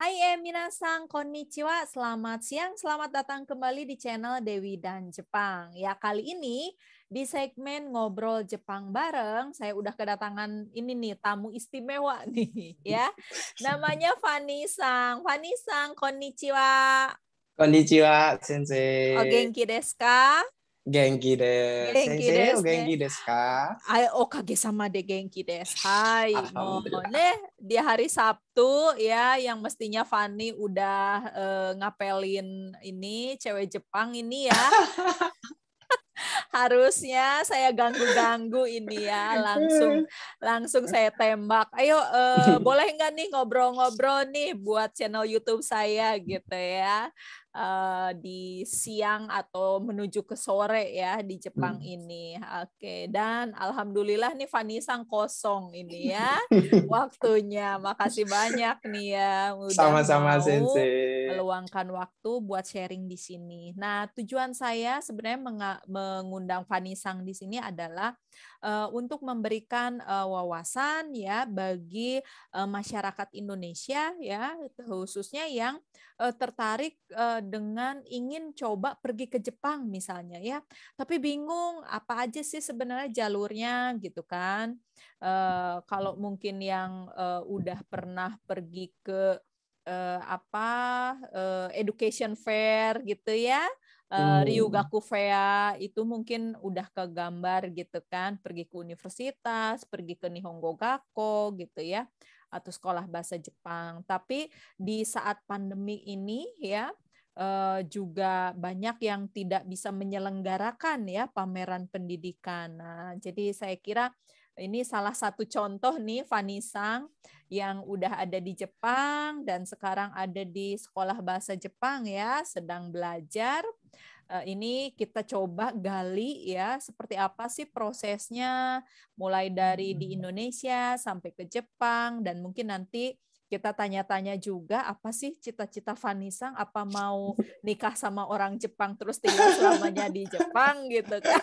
Hai minasang konnichiwa, selamat siang, selamat datang kembali di channel Dewi dan Jepang. Ya, kali ini di segmen Ngobrol Jepang Bareng, saya udah kedatangan ini nih, tamu istimewa nih ya. Namanya Fani Sang. Fani Sang, konnichiwa. Konnichiwa, sensei. Ogenki oh, desu ka? Genki Genki 元気です。元気です、ね、元気ですかはい、おかげさまで元気です。はい、mohon deh di hari Sabtu ya yang mestinya Fanny udah uh, ngapelin ini cewek Jepang ini ya. harusnya saya ganggu-ganggu ini ya langsung langsung saya tembak ayo uh, boleh nggak nih ngobrol-ngobrol nih buat channel YouTube saya gitu ya uh, di siang atau menuju ke sore ya di Jepang hmm. ini. Oke, okay. dan alhamdulillah nih Fani sang kosong ini ya waktunya. Makasih banyak nih ya udah Sama-sama Sensei. Meluangkan waktu buat sharing di sini. Nah, tujuan saya sebenarnya mengundang Fani sang di sini adalah uh, untuk memberikan uh, wawasan ya bagi uh, masyarakat Indonesia ya khususnya yang uh, tertarik uh, dengan ingin coba pergi ke Jepang misalnya ya tapi bingung apa aja sih sebenarnya jalurnya gitu kan uh, kalau mungkin yang uh, udah pernah pergi ke uh, apa uh, education fair gitu ya Uh, Ryugaku Fea itu mungkin udah ke gambar gitu kan, pergi ke universitas, pergi ke Nihongo Gakko gitu ya, atau sekolah bahasa Jepang. Tapi di saat pandemi ini ya uh, juga banyak yang tidak bisa menyelenggarakan ya pameran pendidikan. Nah, jadi saya kira ini salah satu contoh nih Fani Sang yang udah ada di Jepang dan sekarang ada di sekolah bahasa Jepang ya, sedang belajar. Eh, ini kita coba gali ya, seperti apa sih prosesnya mulai dari di hmm. Indonesia sampai ke Jepang dan mungkin nanti kita tanya-tanya juga apa sih cita-cita Vanisang apa mau nikah sama orang Jepang terus tinggal selamanya di Jepang gitu kan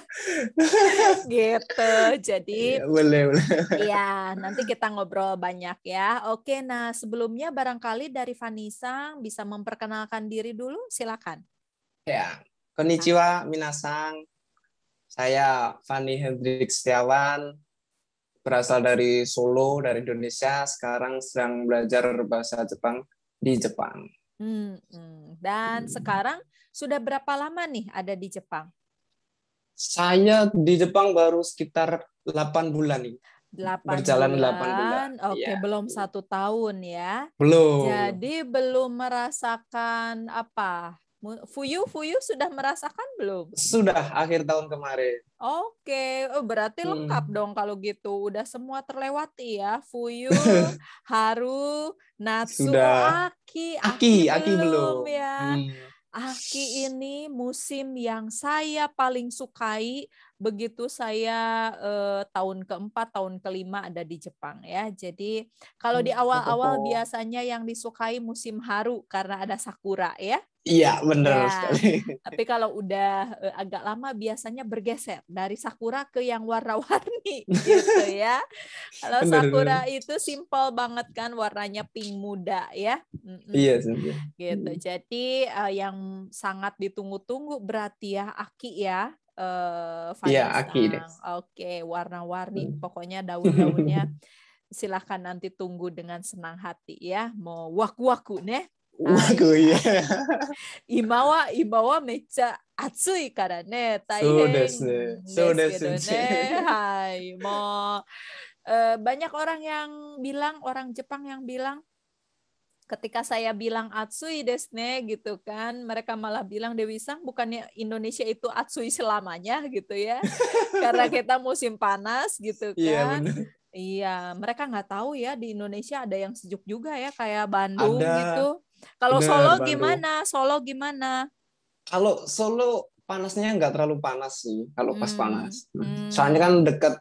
gitu jadi ya, boleh boleh ya nanti kita ngobrol banyak ya oke nah sebelumnya barangkali dari Vanisang bisa memperkenalkan diri dulu silakan ya konnichiwa minasang saya Fani Hendrik Setiawan berasal dari Solo, dari Indonesia, sekarang sedang belajar bahasa Jepang di Jepang. Hmm, Dan hmm. sekarang sudah berapa lama nih ada di Jepang? Saya di Jepang baru sekitar 8 bulan nih. 8 berjalan bulan. 8 bulan. Oke, ya. belum satu tahun ya. Belum. Jadi belum merasakan apa Fuyu, Fuyu sudah merasakan belum? Sudah, akhir tahun kemarin. Oke, okay. Oh, berarti hmm. lengkap dong kalau gitu. Udah semua terlewati ya. Fuyu, Haru, Natsu, sudah. Aki. Aki, Aki, Aki belum, belum ya. Hmm. Aki ini musim yang saya paling sukai begitu saya eh, tahun keempat tahun kelima ada di Jepang ya jadi kalau di hmm, awal-awal biasanya yang disukai musim haru karena ada sakura ya Iya benar ya. sekali. Tapi kalau udah eh, agak lama biasanya bergeser dari sakura ke yang warna-warni gitu ya. Kalau sakura bener. itu simpel banget kan warnanya pink muda ya. Mm-mm. Iya, iya. Gitu. Hmm. Jadi eh, yang sangat ditunggu-tunggu berarti ya Aki ya uh, Iya, aki Oke, okay, warna-warni. Hmm. Pokoknya daun-daunnya silahkan nanti tunggu dengan senang hati ya. Mau waku-waku ne. Waku ya. Imawa imawa, ima mecha atsui kara ne. Taihen. So gitu ne. Hai, mau uh, eh, banyak orang yang bilang orang Jepang yang bilang ketika saya bilang atsui desne gitu kan mereka malah bilang Dewi Sang bukannya Indonesia itu atsui selamanya gitu ya karena kita musim panas gitu iya, kan iya, iya mereka nggak tahu ya di Indonesia ada yang sejuk juga ya kayak Bandung ada. gitu kalau Solo Bandung. gimana Solo gimana kalau Solo panasnya nggak terlalu panas sih kalau hmm. pas panas hmm. hmm. soalnya kan dekat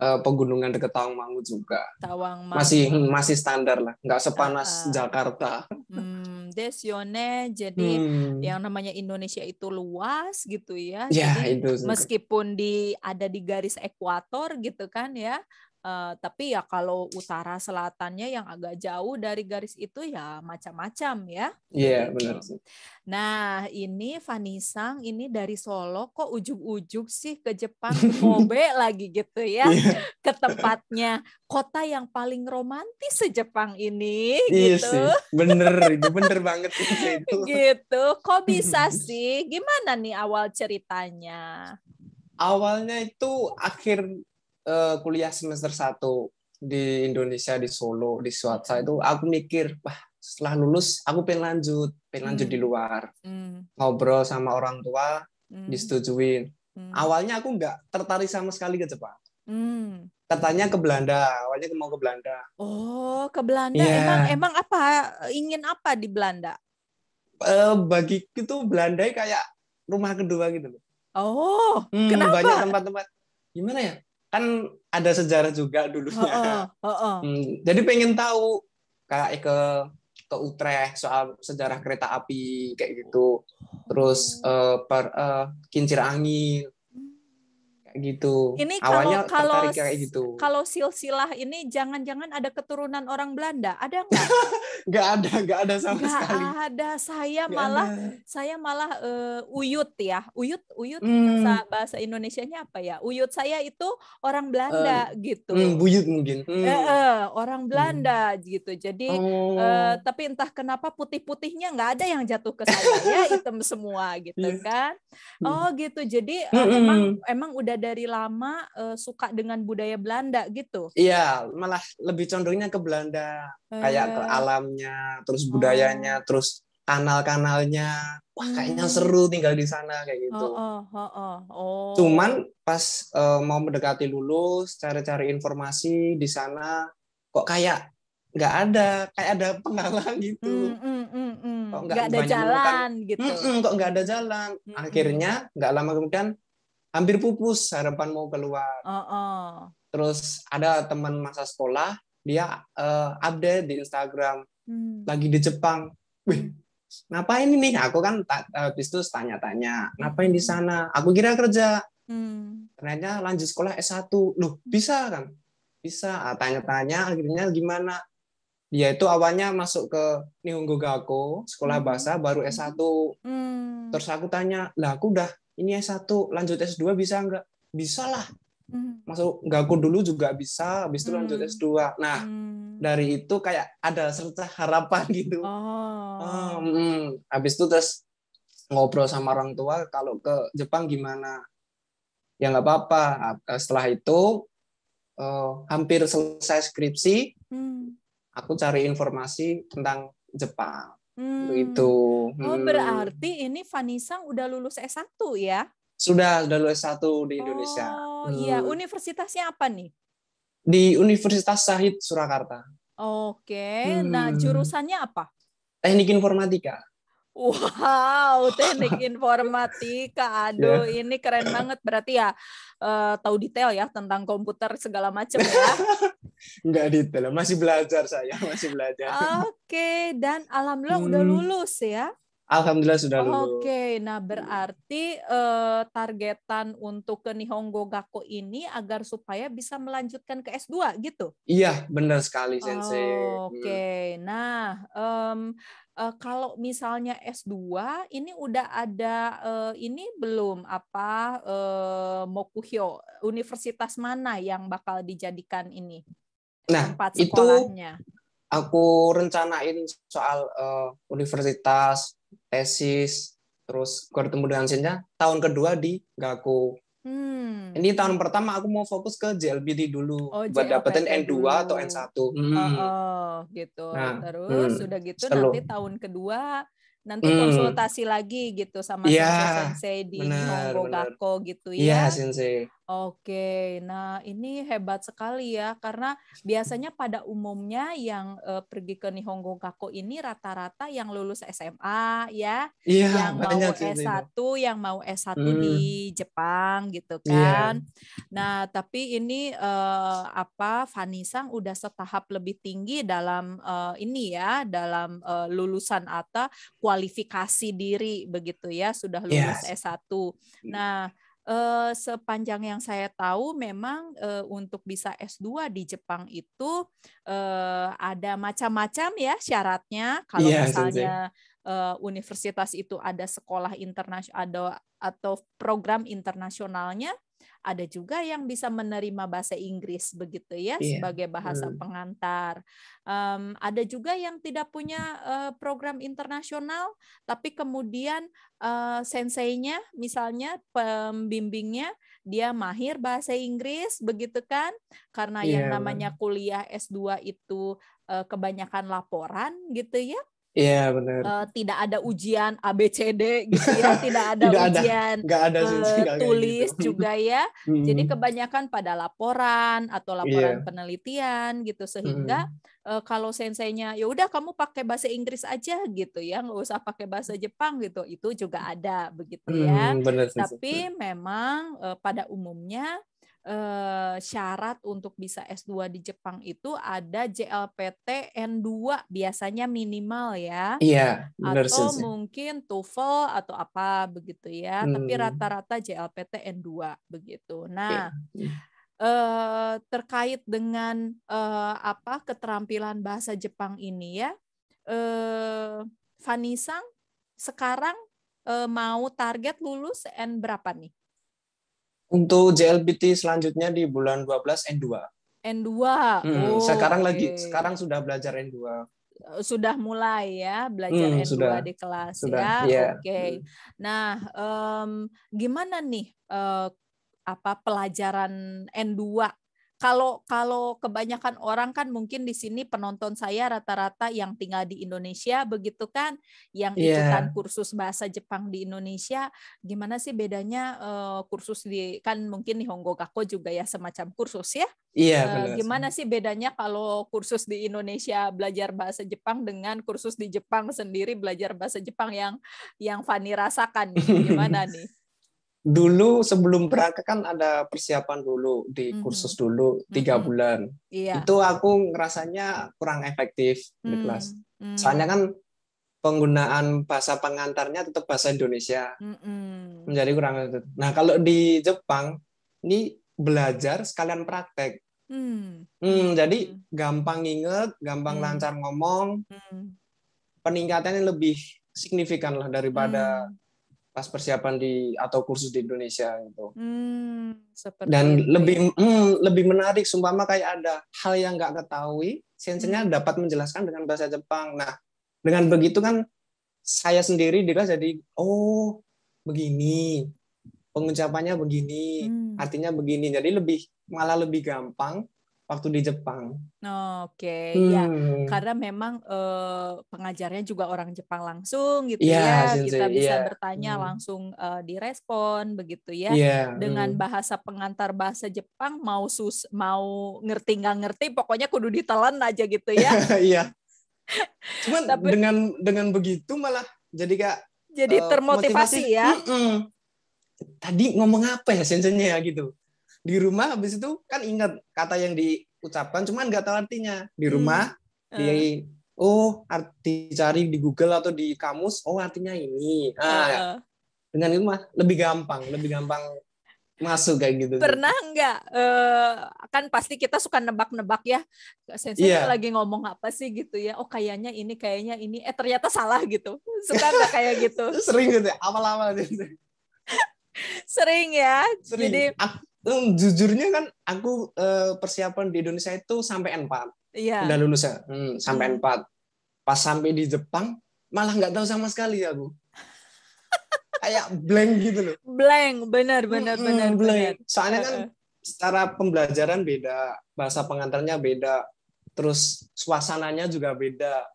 uh, pegunungan dekat Tawangmangu juga. Tawangmangu. Masih masih standar lah, nggak sepanas uh, Jakarta. Hmm, desione. Jadi hmm. yang namanya Indonesia itu luas gitu ya. Yeah, jadi, itu. Meskipun di ada di garis ekuator gitu kan ya, Eh, tapi ya kalau utara selatannya yang agak jauh dari garis itu ya macam-macam ya. Iya yeah, gitu. benar. Nah ini Vanisang ini dari Solo kok ujung-ujung sih ke Jepang Kobe lagi gitu ya yeah. ke tempatnya kota yang paling romantis se Jepang ini iya gitu. Sih. Bener bener banget itu. Gitu kok bisa sih? Gimana nih awal ceritanya? Awalnya itu akhir uh, kuliah semester 1 di Indonesia di Solo di Swasta itu hmm. aku mikir wah setelah lulus aku pengen lanjut pengen lanjut di hmm. luar mm. ngobrol sama orang tua mm. disetujuin mm. awalnya aku nggak tertarik sama sekali ke Jepang Hmm. Katanya ke Belanda, awalnya mau ke Belanda. Oh, ke Belanda. Yeah. Emang emang apa ingin apa di Belanda? Uh, bagi itu Belanda kayak rumah kedua gitu loh. Oh, hmm, kenapa? Banyak tempat-tempat. Gimana ya? kan ada sejarah juga dulunya. Oh, oh, oh, hmm, jadi pengen tahu kayak ke ke Utrecht soal sejarah kereta api kayak gitu. Terus uh, per uh, kincir angin gitu. Ini Awalnya kalau kalau kayak gitu. Kalau silsilah ini jangan-jangan ada keturunan orang Belanda, ada nggak? nggak ada, nggak ada sama gak sekali. ada, saya gak malah ada. saya malah uh, uyut ya, uyut uyut hmm. bahasa bahasa nya apa ya? Uyut saya itu orang Belanda uh, gitu. Hmm, buyut mungkin. Hmm. Eh, eh, orang hmm. Belanda hmm. gitu. Jadi oh. uh, tapi entah kenapa putih-putihnya nggak ada yang jatuh ke saya, ya hitam semua gitu yeah. kan. Hmm. Oh gitu. Jadi hmm, -hmm. emang emang udah dari lama uh, suka dengan budaya Belanda gitu. Iya, malah lebih condongnya ke Belanda, eh. kayak ke eh. alamnya, terus budayanya, oh. terus kanal-kanalnya. Wah, kayaknya hmm. seru tinggal di sana kayak gitu. Oh, oh, oh, oh. oh. Cuman pas uh, mau mendekati lulus, cari-cari informasi di sana kok kayak nggak ada kayak ada penghalang gitu mm, mm, mm, mm. kok nggak ada jalan gitu mm, mm, kok nggak ada jalan mm, akhirnya nggak lama kemudian hampir pupus harapan mau keluar. Uh -uh. Terus ada teman masa sekolah dia uh, update di Instagram hmm. lagi di Jepang. Wih, ngapain ini? Aku kan ta- habis itu tanya-tanya, ngapain di hmm. sana? Aku kira kerja. Hmm. Ternyata lanjut sekolah S1. Loh, hmm. bisa kan? Bisa. Ah, tanya-tanya akhirnya gimana? dia itu awalnya masuk ke Nihongo Gakko, sekolah hmm. bahasa, baru S1. Hmm. Terus aku tanya, lah aku udah ini S1 lanjut S2 bisa nggak bisa lah hmm. masuk masuk gaku dulu juga bisa habis itu hmm. lanjut S2 nah hmm. dari itu kayak ada serta harapan gitu oh. um, habis itu terus ngobrol sama orang tua kalau ke Jepang gimana ya nggak apa-apa eh, setelah itu uh, hampir selesai skripsi hmm. aku cari informasi tentang Jepang Hmm. Itu. Hmm. Oh, hmm. berarti ini Vanisa udah lulus S1 ya? Sudah, sudah lulus S1 di Indonesia. Oh, hmm. iya. Universitasnya apa nih? Di Universitas Sahid Surakarta. Oke. Nah, hmm. Nah, jurusannya apa? Teknik Informatika. Wow, teknik informatika. Aduh, yeah. ini keren banget. Berarti ya uh, tahu detail ya tentang komputer segala macam ya. Enggak detail, masih belajar saya, masih belajar. Oke, okay. dan alhamdulillah hmm. udah lulus ya. Alhamdulillah sudah lulus. Oke, okay. nah berarti uh, targetan untuk ke Nihongo Gakko ini agar supaya bisa melanjutkan ke S2 gitu? Iya, benar sekali Sensei. Oke, okay. hmm. nah um, uh, kalau misalnya S2 ini udah ada uh, ini belum apa uh, eh, Mokuhyo universitas mana yang bakal dijadikan ini nah, tempat sekolahnya? Itu aku rencanain soal uh, universitas, tesis, terus ketemu dengan Sinja tahun kedua di Gaku Hmm. Ini tahun pertama aku mau fokus ke JLPT dulu oh, buat dapetin N2 dulu. atau N1. Hmm. Oh, oh, gitu. Nah, Terus hmm. sudah gitu Selalu. nanti tahun kedua nanti hmm. konsultasi lagi gitu sama yeah, sensei di Monggo Gakko gitu iya, ya. Iya, yeah, sensei. Oke, nah ini hebat sekali ya karena biasanya pada umumnya yang uh, pergi ke Nihongo Kako ini rata-rata yang lulus SMA ya, iya, yang mau S1, yang mau S1 hmm. di Jepang gitu iya. kan. Yeah. Nah, tapi ini uh, apa Vanisang udah setahap lebih tinggi dalam uh, ini ya, dalam uh, lulusan atau kualifikasi diri begitu ya, sudah iya. lulus yes. S1. Nah, eh, sepanjang yang saya tahu memang uh, untuk bisa S2 di Jepang itu uh, ada macam-macam ya syaratnya kalau yeah, iya, misalnya uh, universitas itu ada sekolah internasional atau program internasionalnya ada juga yang bisa menerima bahasa Inggris begitu ya yeah. sebagai bahasa hmm. pengantar. Um, ada juga yang tidak punya uh, program internasional, tapi kemudian uh, senseinya, misalnya pembimbingnya, dia mahir bahasa Inggris, begitu kan? Karena yeah. yang namanya kuliah S2 itu uh, kebanyakan laporan gitu ya. Iya yeah, benar. Uh, tidak ada ujian ABCD gitu ya, tidak ada tidak ujian ada. Nggak ada sih, eh, gitu. tulis gitu. juga ya. hmm. Jadi kebanyakan pada laporan atau iya. laporan yeah. penelitian gitu sehingga hmm. uh, kalau senseinya ya udah kamu pakai bahasa Inggris aja gitu ya, nggak usah pakai bahasa Jepang gitu. Itu juga ada begitu ya. Hmm, benar, Tapi sensei. memang uh, pada umumnya eh, syarat untuk bisa S2 di Jepang itu ada JLPT N2 biasanya minimal ya. Iya, benar Atau sih. mungkin TOEFL atau apa begitu ya, hmm. tapi rata-rata JLPT N2 begitu. Nah, okay. Iya. Uh, eh, terkait dengan uh, apa keterampilan bahasa Jepang ini ya. Uh, eh, Vanisang sekarang uh, mau target lulus N berapa nih? Untuk JLBT selanjutnya di bulan 12 N2. N2. Hmm, oh, sekarang okay. lagi sekarang sudah belajar N2 sudah mulai ya belajar hmm, N2 sudah. di kelas sudah, ya. Yeah. Oke. Okay. Hmm. Nah, um, gimana nih uh, apa pelajaran N2 kalau kalau kebanyakan orang kan mungkin di sini penonton saya rata-rata yang tinggal di Indonesia begitu kan yang yeah. ikutan kursus bahasa Jepang di Indonesia gimana sih bedanya uh, kursus di kan mungkin di Honggo Gakko juga ya semacam kursus ya yeah, iya, uh, gimana sih bedanya kalau kursus di Indonesia belajar bahasa Jepang dengan kursus di Jepang sendiri belajar bahasa Jepang yang yang Fani rasakan gimana nih dulu sebelum berangkat kan ada persiapan dulu di mhm. kursus mm-hmm. dulu mhm. tiga mm-hmm. bulan yeah. itu aku ngerasanya kurang efektif mm-hmm. di hmm. kelas mm-hmm. soalnya kan penggunaan bahasa pengantarnya tetap bahasa Indonesia mm-hmm. menjadi kurang nah kalau di Jepang ini belajar sekalian praktek mm-hmm. hmm, jadi gampang inget gampang mm-hmm. lancar ngomong mm-hmm. peningkatannya lebih signifikan lah daripada mm-hmm pas persiapan di atau kursus di Indonesia gitu. Hmm, Dan itu. lebih hmm, lebih menarik sumpama kayak ada hal yang nggak ketahui, sensenya hmm. dapat menjelaskan dengan bahasa Jepang. Nah, dengan begitu kan saya sendiri dia jadi oh begini pengucapannya begini, hmm. artinya begini. Jadi lebih malah lebih gampang waktu di Jepang. Oh, Oke, okay. Iya. hmm. ya karena memang uh, pengajarnya juga orang Jepang langsung gitu yeah, ya, sensei, kita bisa yeah. bertanya hmm. langsung uh, direspon begitu ya, yeah. dengan hmm. bahasa pengantar bahasa Jepang mau sus mau ngerti nggak ngerti, pokoknya kudu ditelan aja gitu ya. Iya. Cuman Tapi, dengan dengan begitu malah jadi gak jadi eh, termotivasi motivasi, ya. Mm -mm. Tadi ngomong apa ya sensenya gitu? di rumah habis itu kan ingat kata yang diucapkan cuman nggak tahu artinya di rumah hmm. di oh arti cari di Google atau di kamus oh artinya ini nah, uh. dengan itu mah lebih gampang lebih gampang masuk kayak gitu pernah nggak uh, kan pasti kita suka nebak-nebak ya sensei yeah. lagi ngomong apa sih gitu ya oh kayaknya ini kayaknya ini eh ternyata salah gitu suka nggak kayak gitu sering gitu ya, awal-awal gitu sering ya sering. jadi um, jujurnya kan aku uh, persiapan di Indonesia itu sampai N4 iya. udah lulus ya hmm, sampai hmm. N4 pas sampai di Jepang malah nggak tahu sama sekali aku kayak blank gitu loh blank benar benar hmm, benar blank benar. soalnya kan secara pembelajaran beda bahasa pengantarnya beda terus suasananya juga beda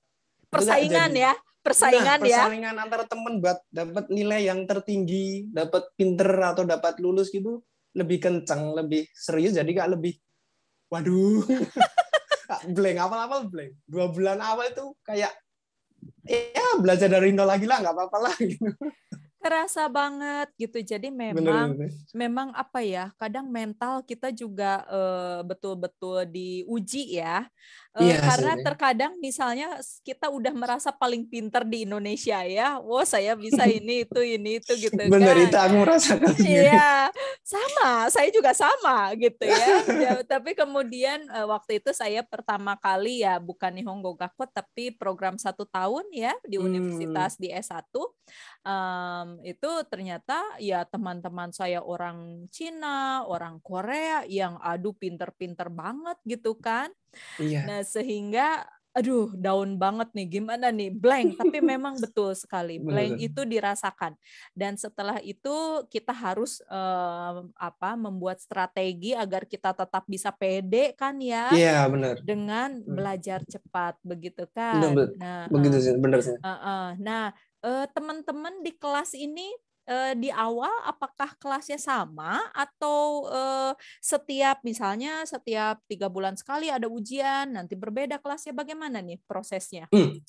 persaingan ya persaingan nah, ya persaingan antara temen buat dapat nilai yang tertinggi dapat pinter atau dapat lulus gitu lebih kenceng, lebih serius jadi gak lebih waduh. blank awal-awal blank. Dua bulan awal itu kayak ya belajar dari nol lagi lah nggak apa-apa lah gitu. Kerasa banget gitu. Jadi memang bener, bener. memang apa ya? Kadang mental kita juga eh, betul-betul uh, diuji ya. Eh, iya, karena sebenernya. terkadang misalnya kita udah merasa paling pinter di Indonesia ya, wow saya bisa ini itu ini itu gitu Bener, kan. Benar itu aku merasa. Iya sama, saya juga sama gitu ya. ya tapi kemudian eh, waktu itu saya pertama kali ya bukan Honggo Gogaku tapi program satu tahun ya di hmm. universitas hmm. di S1 um, itu ternyata ya teman-teman saya orang Cina, orang Korea yang aduh pinter-pinter banget gitu kan. Iya. Nah, sehingga aduh down banget nih gimana nih blank tapi memang betul sekali blank Beneran. itu dirasakan dan setelah itu kita harus eh, apa membuat strategi agar kita tetap bisa pede kan ya iya benar dengan hmm. belajar cepat begitu kan bener, bener. nah begitu eh. sih benar sih uh, uh, nah eh, teman-teman di kelas ini uh, di awal apakah kelasnya sama atau uh, setiap misalnya setiap tiga bulan sekali ada ujian nanti berbeda kelasnya bagaimana nih prosesnya? Hmm.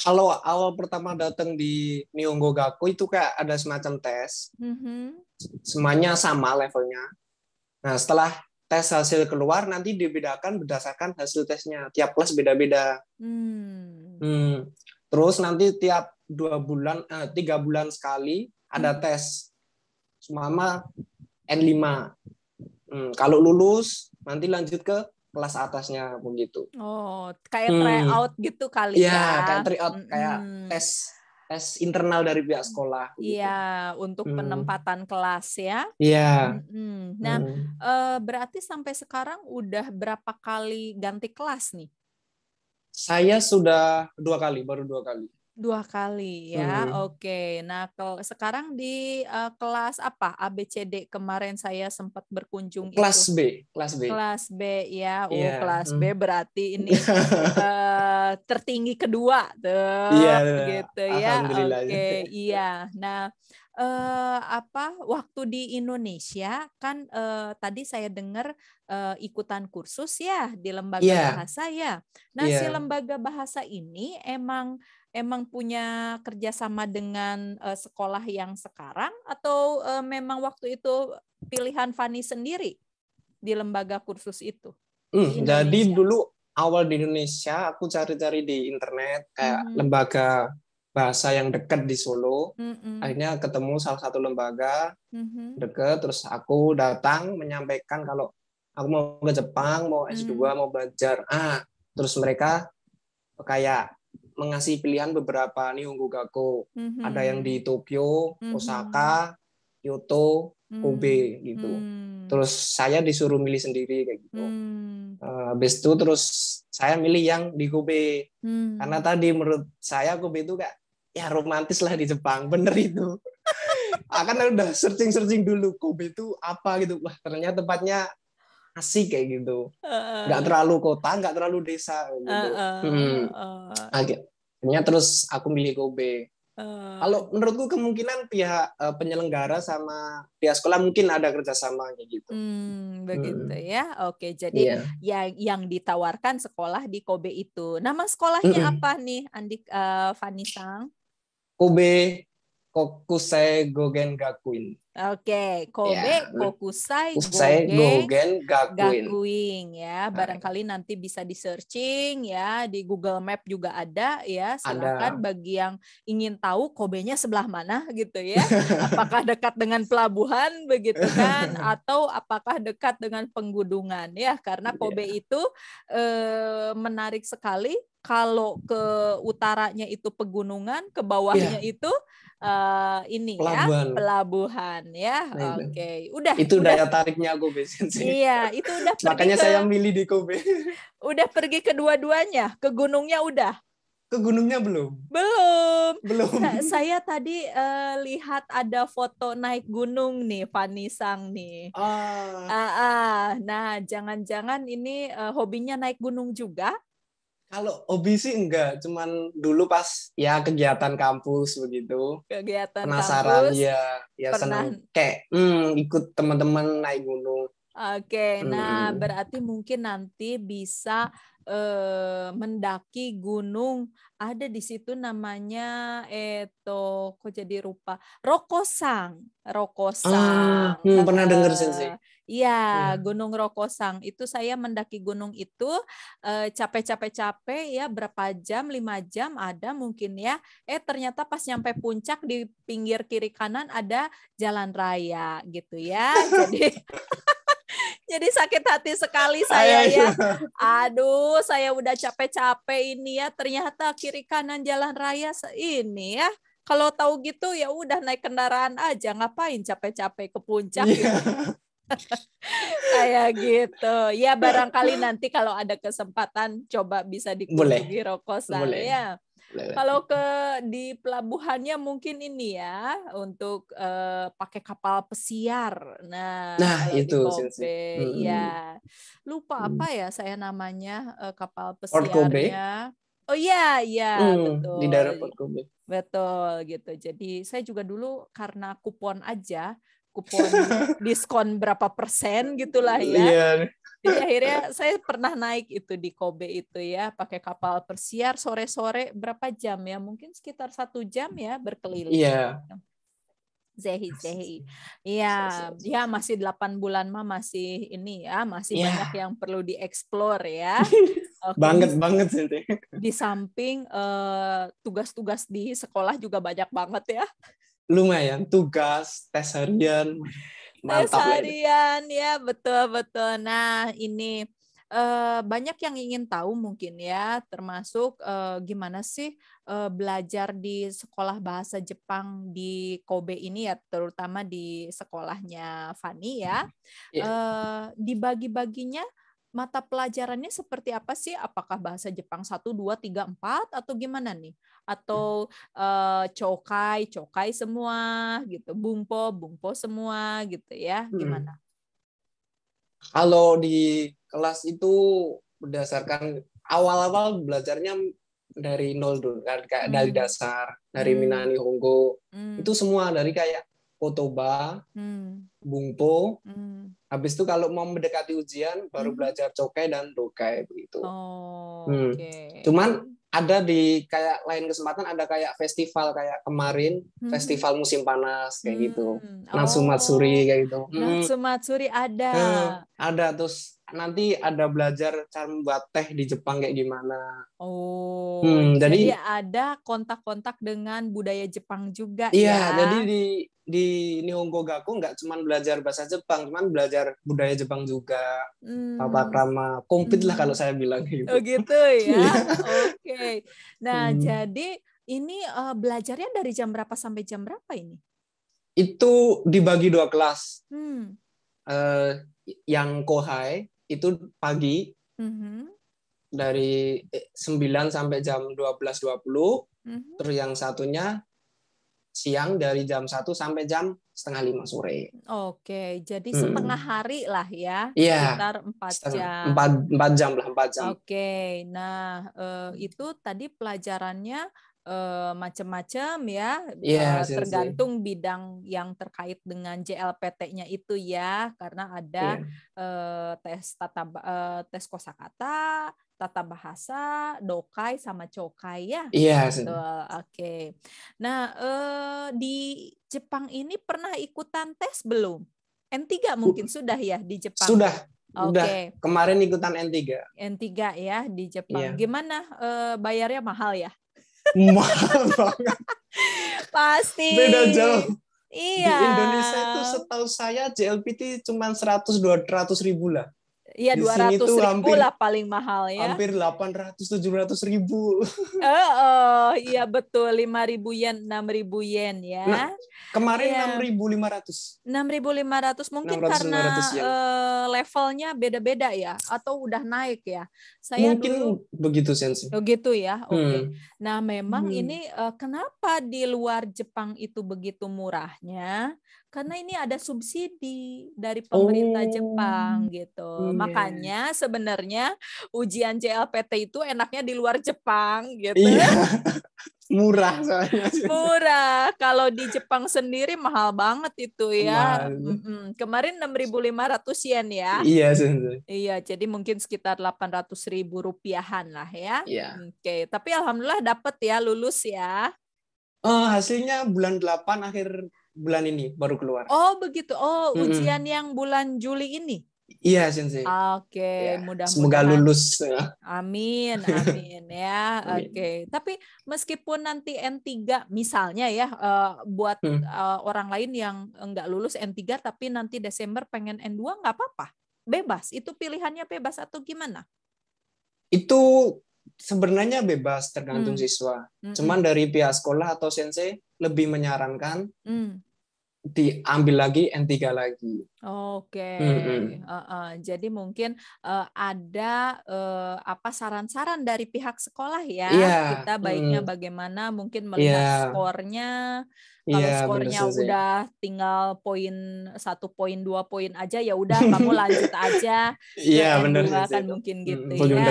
Kalau awal pertama datang di Nihongo Gaku itu kayak ada semacam tes, mm-hmm. semuanya sama levelnya. Nah setelah tes hasil keluar nanti dibedakan berdasarkan hasil tesnya tiap kelas beda-beda. Hmm. Hmm. Terus nanti tiap dua bulan eh, tiga bulan sekali ada hmm. tes semama N5. Hmm, kalau lulus nanti lanjut ke kelas atasnya begitu. Oh, kayak hmm. tryout gitu kali iya, ya. Iya, kayak tryout, hmm. kayak hmm. tes tes internal dari pihak sekolah. Iya, gitu. untuk hmm. penempatan kelas ya. Iya. Hmm. hmm. Nah, hmm. Eh, berarti sampai sekarang udah berapa kali ganti kelas nih? Saya sudah dua kali, baru dua kali dua kali ya. Hmm. Oke. Nah, kalau sekarang di uh, kelas apa? ABCD kemarin saya sempat berkunjung kelas itu. B, kelas B. Kelas B ya. Iya, oh, yeah. kelas hmm. B mm. berarti ini uh, tertinggi kedua iya, tuh. yeah, gitu ya. Oke, okay. iya. Nah, uh, apa waktu di Indonesia kan uh, tadi saya dengar uh, ikutan kursus ya di lembaga yeah. bahasa ya. Nah, yeah. si iya. lembaga bahasa ini emang emang punya kerjasama dengan uh, sekolah yang sekarang atau uh, memang waktu itu pilihan Fani sendiri di lembaga kursus itu? Hmm, jadi dulu awal di Indonesia aku cari-cari di internet kayak hmm. lembaga bahasa yang dekat di Solo. Mm-hmm. Akhirnya ketemu salah satu lembaga mm-hmm. dekat, terus aku datang menyampaikan kalau aku mau ke Jepang, mau S2, mm mau belajar. Ah, terus mereka kayak mengasih pilihan beberapa nih gaku. Mm-hmm. Ada yang di Tokyo, mm-hmm. Osaka, Kyoto, mm-hmm. Kobe gitu. Mm-hmm. Terus saya disuruh milih sendiri kayak gitu. Mm-hmm. Uh, habis itu terus saya milih yang di Kobe. Mm-hmm. Karena tadi menurut saya Kobe itu kayak ya romantis lah di Jepang, bener itu. Akan udah searching-searching dulu Kobe itu apa gitu. Wah, ternyata tempatnya asik kayak gitu nggak uh, terlalu kota nggak terlalu desa gitu uh, uh, uh, uh akhirnya terus aku milih Kobe. uh. kalau menurutku kemungkinan pihak uh, penyelenggara sama pihak sekolah mungkin ada kerjasama kayak gitu hmm, begitu hmm. ya oke jadi yeah. yang yang ditawarkan sekolah di Kobe itu nama sekolahnya hmm. apa nih Andik uh, eh, Fani Sang Kobe Kokusei Gogen Gakuin Oke, okay. Ya. Kobe, yeah. Kokusai, Kusai, Gogen, Gakuin. Gakuin ya. Barangkali nanti bisa di searching ya di Google Map juga ada ya. Silakan bagi yang ingin tahu Kobe-nya sebelah mana gitu ya. Apakah dekat dengan pelabuhan begitu kan atau apakah dekat dengan penggudungan ya karena iya. Kobe yeah. itu eh, menarik sekali kalau ke utaranya itu pegunungan, ke bawahnya yeah. itu uh, ini ya, pelabuhan. ya pelabuhan ya nah, oke okay. udah itu udah. daya tariknya Kobe sih iya itu udah makanya ke, saya milih di Kobe udah pergi kedua-duanya ke gunungnya udah ke gunungnya belum belum belum nah, saya tadi uh, lihat ada foto naik gunung nih Fani Sang nih ah uh, uh, nah jangan-jangan ini uh, hobinya naik gunung juga kalau hobi sih enggak, cuman dulu pas ya kegiatan kampus begitu. Kegiatan Penasaran kampus, ya, ya pernah... senang kayak hmm, ikut teman-teman naik gunung. Oke, hmm. nah berarti mungkin nanti bisa eh, mendaki gunung. Ada di situ namanya itu kok jadi rupa Rokosang, Rokosang. Ah, hmm, pernah dengar sih. Eh, Iya, iya, Gunung Rokosang. Itu saya mendaki gunung itu eh, capek-capek-capek ya berapa jam, lima jam ada mungkin ya. Eh ternyata pas nyampe puncak di pinggir kiri kanan ada jalan raya gitu ya. Jadi Jadi sakit hati sekali ah, saya iya, ya. Iya. Aduh, saya udah capek-capek ini ya. Ternyata kiri kanan jalan raya ini ya kalau tahu gitu ya udah naik kendaraan aja ngapain capek-capek ke puncak yeah. gitu. kayak gitu ya barangkali nanti kalau ada kesempatan coba bisa dikunjungi Rokosan Boleh. ya kalau ke di pelabuhannya mungkin ini ya untuk uh, pakai kapal pesiar nah nah itu Kobe, ya lupa apa ya saya namanya uh, kapal pesiarnya Oh iya, iya, hmm, betul. Di daerah Port Kobe. Betul gitu. Jadi saya juga dulu karena kupon aja kupon diskon berapa persen gitulah ya. Yeah. Jadi akhirnya saya pernah naik itu di Kobe itu ya pakai kapal persiar sore-sore berapa jam ya mungkin sekitar satu jam ya berkeliling. Iya. Yeah. Zehi Zehi. Iya, ya masih delapan bulan mah masih ini ya, masih yeah. banyak yang perlu dieksplor ya. Okay. banget banget sih. Di samping eh, tugas-tugas uh, tugas -tugas di sekolah juga banyak banget ya lumayan tugas tes harian tes harian ya betul betul nah ini uh, banyak yang ingin tahu mungkin ya termasuk uh, gimana sih uh, belajar di sekolah bahasa Jepang di Kobe ini ya terutama di sekolahnya Fani ya yeah. Iya. uh, dibagi-baginya mata pelajarannya seperti apa sih? Apakah bahasa Jepang 1, 2, 3, 4 atau gimana nih? Ya. Atau uh, cokai, cokai semua gitu, bungpo, bungpo semua gitu ya, hmm. gimana? Hmm. Kalau di kelas itu berdasarkan awal-awal belajarnya dari nol dulu kan kayak hmm. dari dasar dari hmm. Minani Honggo hmm. itu semua dari kayak kotoba, hmm. bungpo. Hmm. Habis itu kalau mau mendekati ujian baru hmm. belajar cokai dan rokai begitu. Oh, hmm. okay. Cuman ada di kayak lain kesempatan ada kayak festival kayak kemarin hmm. festival musim panas kayak gitu. hmm. gitu. Natsumatsuri kayak gitu. Hmm. Natsumatsuri ada. Hmm. Ada terus nanti ada belajar cara membuat teh di Jepang kayak gimana. Oh. Hmm, jadi, jadi ada kontak-kontak dengan budaya Jepang juga iya, ya. jadi di di Nihongo Gaku nggak cuma belajar bahasa Jepang, cuman belajar budaya Jepang juga. Hmm. Apa krama, komplit hmm. lah kalau saya bilang gitu. Oh gitu ya. Iya. Oke. Okay. Nah, hmm. jadi ini uh, belajarnya dari jam berapa sampai jam berapa ini? Itu dibagi dua kelas. Hmm. Uh, yang kohai itu pagi mm-hmm. dari 9 eh, sampai jam 12.20 mm-hmm. terus yang satunya siang dari jam 1 sampai jam setengah lima sore. Oke, jadi hmm. setengah hari lah ya, yeah. sekitar empat jam. Empat empat jam lah, empat jam. Oke, nah eh, itu tadi pelajarannya uh, eh, macam-macam ya yeah, iya, uh, tergantung bidang yang terkait dengan JLPT-nya itu ya karena ada yeah. Iya. tes tata eh, tes kosakata tata bahasa dokai sama cokai ya yeah, oke okay. nah eh, di Jepang ini pernah ikutan tes belum N3 mungkin uh, sudah ya di Jepang sudah Oke. Okay. kemarin ikutan N3. N3 ya di Jepang. Yeah. Gimana e, bayarnya mahal ya? mahal banget. Pasti. Beda jauh. Iya. Di Indonesia itu setahu saya JLPT cuma 100 200 ribu lah. Iya dua ratus ribu hampir, lah paling mahal ya. Hampir delapan ratus tujuh ratus ribu. Oh, oh iya betul lima ribu yen enam ribu yen ya. Nah, kemarin iya. enam ribu lima ratus. Enam ribu lima ratus mungkin 600, karena 500, ya. uh, levelnya beda-beda ya atau udah naik ya. Saya mungkin dulu, begitu sensi. Begitu oh, ya. Oke. Okay. Hmm. Nah memang hmm. ini uh, kenapa di luar Jepang itu begitu murahnya? karena ini ada subsidi dari pemerintah oh. Jepang gitu. Yeah. Makanya sebenarnya ujian JLPT itu enaknya di luar Jepang gitu. Iya. Murah soalnya. Murah. Kalau di Jepang sendiri mahal banget itu ya. Mm -mm. Kemarin 6.500 yen ya. Iya, sendiri. Iya, jadi mungkin sekitar 800 ribu rupiahan lah ya. Iya. Oke, okay. tapi alhamdulillah dapat ya lulus ya. Uh, hasilnya bulan 8 akhir bulan ini baru keluar. Oh begitu. Oh hmm ujian yang bulan Juli ini. Iya Sensei. Oke, okay, ya. mudah-mudahan semoga lulus. Ya. Amin, amin ya. Oke. Okay. Tapi meskipun nanti N3 misalnya ya uh, buat hmm. uh, orang lain yang enggak lulus N3 tapi nanti Desember pengen N2 nggak apa-apa. Bebas, itu pilihannya bebas atau gimana? Itu sebenarnya bebas tergantung hmm. siswa. Hmm. Cuman hmm. dari pihak sekolah atau sensei lebih menyarankan hmm diambil lagi N3 lagi. Oke. Okay. Mm -hmm. uh, uh, jadi mungkin uh, ada uh, apa saran-saran dari pihak sekolah ya. Yeah. Kita mm. baiknya mm. bagaimana mungkin melihat yeah. skornya kalau yeah, iya, skornya udah tinggal poin satu poin dua poin aja ya udah kamu lanjut aja iya yeah, bener kan mungkin gitu mm, ya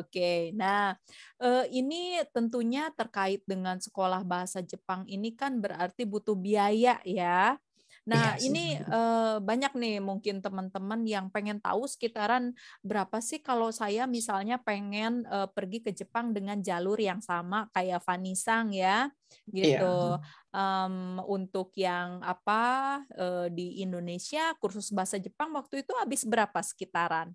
oke okay. nah uh, ini tentunya terkait dengan sekolah bahasa Jepang ini kan berarti butuh biaya ya Nah, iya ini uh, banyak nih mungkin teman-teman yang pengen tahu sekitaran berapa sih kalau saya misalnya pengen uh, pergi ke Jepang dengan jalur yang sama kayak Vanisang ya, iya. gitu. Yeah um, untuk yang apa uh, di Indonesia kursus bahasa Jepang waktu itu habis berapa sekitaran?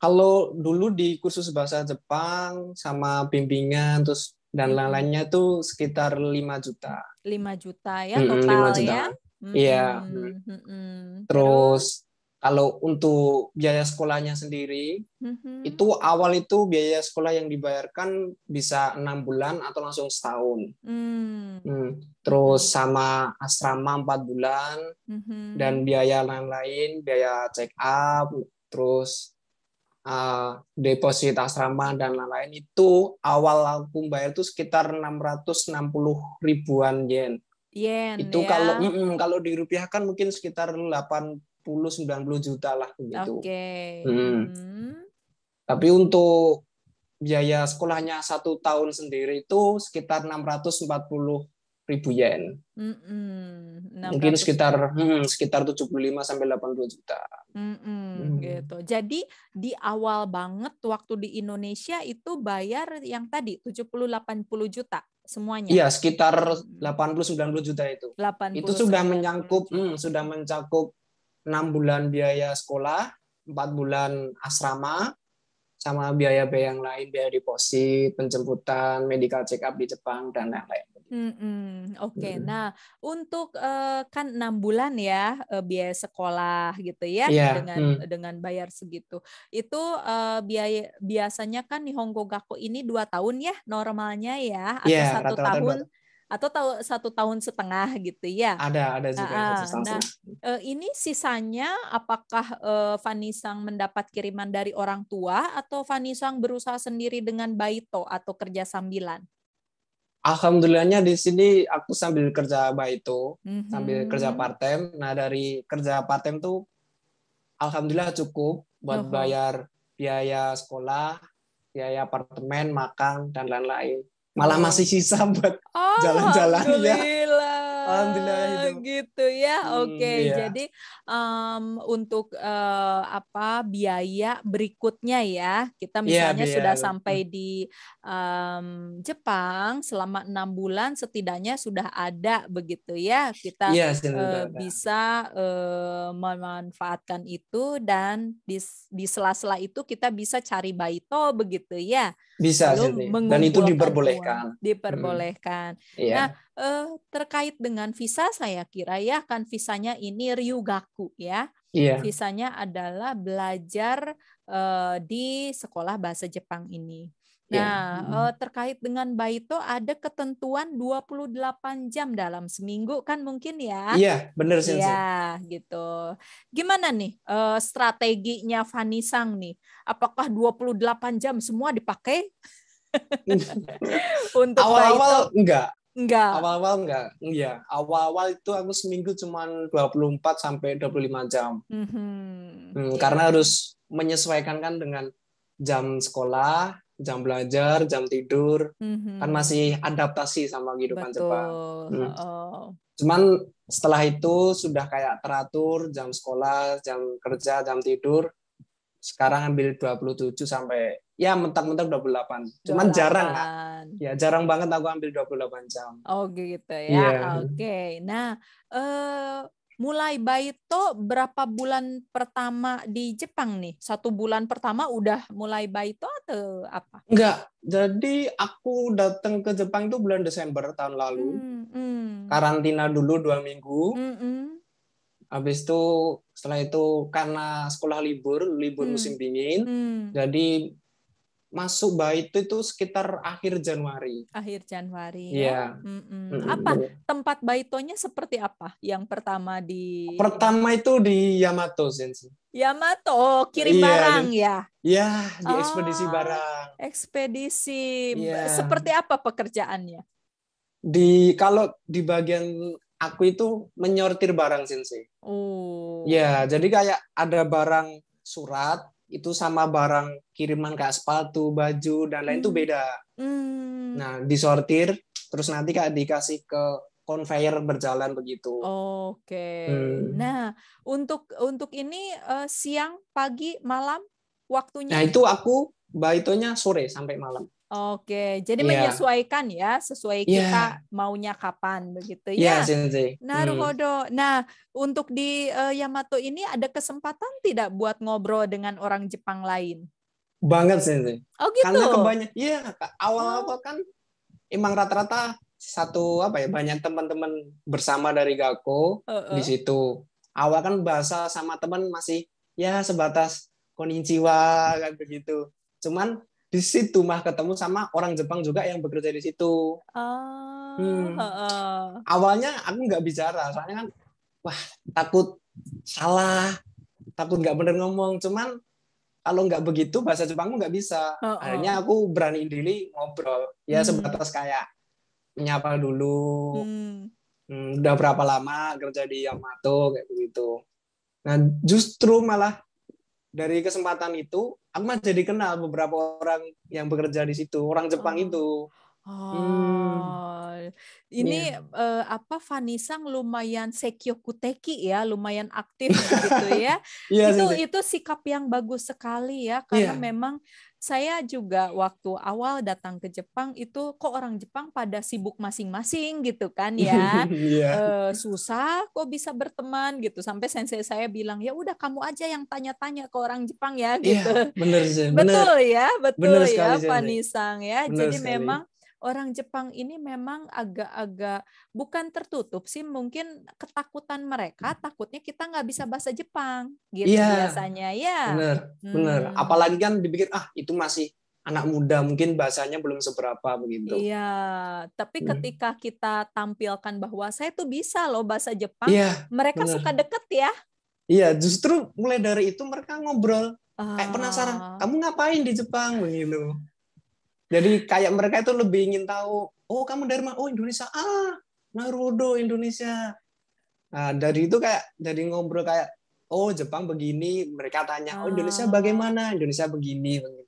Kalau dulu di kursus bahasa Jepang sama bimbingan terus dan hmm. lain-lainnya tuh sekitar 5 juta. 5 juta ya total 5 ya. Iya. -hmm. -hmm. hmm. Terus, Terus kalau untuk biaya sekolahnya sendiri, mm-hmm. itu awal itu biaya sekolah yang dibayarkan bisa enam bulan atau langsung setahun. Mm. Hmm. Terus sama asrama empat bulan mm-hmm. dan biaya lain-lain, biaya check up, terus uh, deposit asrama dan lain-lain itu awal aku bayar itu sekitar 660 ribuan yen. Yen. Itu ya. kalau mm, kalau dirupiahkan mungkin sekitar delapan 90 juta lah begitu. Oke. Okay. Hmm. Hmm. Tapi untuk biaya sekolahnya satu tahun sendiri itu sekitar 640 ribu yen. Mm -mm, Mungkin sekitar hmm, sekitar 75 sampai 80 juta. Mm -mm, mm. gitu. Jadi di awal banget waktu di Indonesia itu bayar yang tadi 70 80 juta semuanya. Iya, sekitar 80 mm. 90 juta itu. 80, itu sudah menyangkup hmm, sudah mencakup 6 bulan biaya sekolah, 4 bulan asrama, sama biaya-biaya yang lain, biaya deposit, penjemputan, medical check up di Jepang, dan lain-lain. Mm -hmm. Oke, okay. mm. nah untuk eh, kan enam bulan ya uh, biaya sekolah gitu ya yeah. dengan mm. dengan bayar segitu. Itu uh, biaya biasanya kan di Hongkong Gakko ini dua tahun ya normalnya ya atau yeah, satu rata -rata tahun. Rata atau tahu satu tahun setengah gitu ya ada ada juga nah, nah ini sisanya apakah eh, Fani Sang mendapat kiriman dari orang tua atau Fani Sang berusaha sendiri dengan baito atau kerja sambilan Alhamdulillahnya di sini aku sambil kerja baito, mm-hmm. sambil kerja mhm. part time. Nah dari kerja part time tuh, alhamdulillah cukup buat uh-huh. bayar biaya sekolah, biaya apartemen, makan dan lain-lain malah masih sisa buat oh, jalan-jalan oh, ya alhamdulillah itu. gitu ya hmm, oke okay. hmm, yeah. jadi um, untuk uh, apa biaya berikutnya ya kita iya, misalnya yeah, sudah sampai hmm. di um, Jepang selama enam bulan setidaknya sudah ada begitu ya kita yeah, iya, uh, bisa uh, memanfaatkan itu dan di, di sela-sela itu kita bisa cari baito begitu ya bisa dan itu diperbolehkan diperbolehkan hmm. yeah. Iya. uh, terkait dengan dengan visa saya kira ya kan visanya ini Ryugaku ya. Iya. Visanya adalah belajar uh, di sekolah bahasa Jepang ini. Iya. Nah, yeah. uh, terkait dengan Baito ada ketentuan 28 jam dalam seminggu kan mungkin ya? Iya, yeah, benar sih. Iya, gitu. Gimana nih uh, strateginya Fani Sang nih? Apakah 28 jam semua dipakai? Untuk awal awal enggak, Enggak. Awal-awal enggak. Iya, awal-awal itu aku seminggu cuman 24 sampai 25 jam. Mm -hmm. hmm, yeah. karena harus menyesuaikan kan dengan jam sekolah, jam belajar, jam tidur. Mm -hmm. Kan masih adaptasi sama kehidupan Betul. Jepang. Hmm. Oh. Cuman setelah itu sudah kayak teratur jam sekolah, jam kerja, jam tidur. Sekarang ambil 27 sampai ya mentok-mentok 28. Cuman 28. jarang Kak. Ya, jarang banget aku ambil 28 jam. Oh, gitu ya. Yeah. Oke. Okay. Nah, eh uh, mulai baito berapa bulan pertama di Jepang nih? Satu bulan pertama udah mulai baito atau apa? Enggak. Jadi aku datang ke Jepang itu bulan Desember tahun lalu. Hmm, hmm. Karantina dulu dua minggu. Hmm, hmm. Habis itu setelah itu karena sekolah libur, libur hmm. musim dingin. Hmm. Jadi masuk bait itu sekitar akhir Januari. Akhir Januari. Ya? Iya. Yeah. Mm -mm. Apa tempat baitonya seperti apa? Yang pertama di Pertama itu di Yamato Sensei. Yamato oh, kirim yeah, barang di, ya. Iya, di oh, ekspedisi barang. Ekspedisi. Yeah. Seperti apa pekerjaannya? Di kalau di bagian aku itu menyortir barang Sensei. Oh. Ya, jadi kayak ada barang surat itu sama barang kiriman kayak sepatu, baju dan lain itu hmm. beda. Hmm. Nah, disortir terus nanti kayak dikasih ke conveyor berjalan begitu. Oke. Okay. Hmm. Nah, untuk untuk ini uh, siang, pagi, malam waktunya. Nah, itu aku baitonya sore sampai malam. Oke, jadi yeah. menyesuaikan ya sesuai yeah. kita maunya kapan begitu ya. Yeah, sensei. Naruhodo. Hmm. Nah, untuk di uh, Yamato ini ada kesempatan tidak buat ngobrol dengan orang Jepang lain? Banget sensei. Oh gitu. Karena kebanyakan iya, awal-awal oh. kan emang rata-rata satu apa ya banyak teman-teman bersama dari Gako uh -uh. di situ. Awal kan bahasa sama teman masih ya sebatas koninjiwa kan begitu. Cuman di situ mah ketemu sama orang Jepang juga yang bekerja di situ. Oh. Hmm. uh. Awalnya aku nggak bicara, soalnya kan wah takut salah, takut nggak bener ngomong. Cuman kalau nggak begitu bahasa Jepangku nggak bisa. Uh, uh. Akhirnya aku berani diri ngobrol. Ya hmm. sebatas kayak menyapa dulu. Hmm. Hmm, udah berapa lama kerja di Yamato kayak begitu. Nah justru malah dari kesempatan itu aku mah jadi kenal beberapa orang yang bekerja di situ orang Jepang oh. itu Hmm. Oh, hmm. ini yeah. Iya. uh, apa Vanisang lumayan kuteki ya, lumayan aktif gitu ya. yeah, itu yeah. itu sikap yang bagus sekali ya, karena yeah. memang saya juga waktu awal datang ke Jepang itu kok orang Jepang pada sibuk masing-masing gitu kan ya, yeah. Iya. uh, susah kok bisa berteman gitu. Sampai sensei saya bilang ya udah kamu aja yang tanya-tanya ke orang Jepang ya iya, gitu. Yeah, bener sih, bener. betul ya, betul bener ya Vanisang ya. Bener Jadi sekali. memang orang Jepang ini memang agak-agak bukan tertutup sih mungkin ketakutan mereka hmm. takutnya kita nggak bisa bahasa Jepang gitu yeah. biasanya ya yeah. benar hmm. benar apalagi kan dipikir ah itu masih anak muda mungkin bahasanya belum seberapa begitu. Iya, tapi hmm. ketika kita tampilkan bahwa saya tuh bisa loh bahasa Jepang, ya, mereka bener. suka deket ya. Iya, justru mulai dari itu mereka ngobrol. Ah. Kayak penasaran, ah. kamu ngapain di Jepang begitu. Jadi kayak mereka itu lebih ingin tahu, oh kamu dari mana? Oh Indonesia. Ah, Naruto Indonesia. Nah, dari itu kayak jadi ngobrol kayak oh Jepang begini, mereka tanya, oh Indonesia oh. bagaimana? Indonesia begini. Gitu.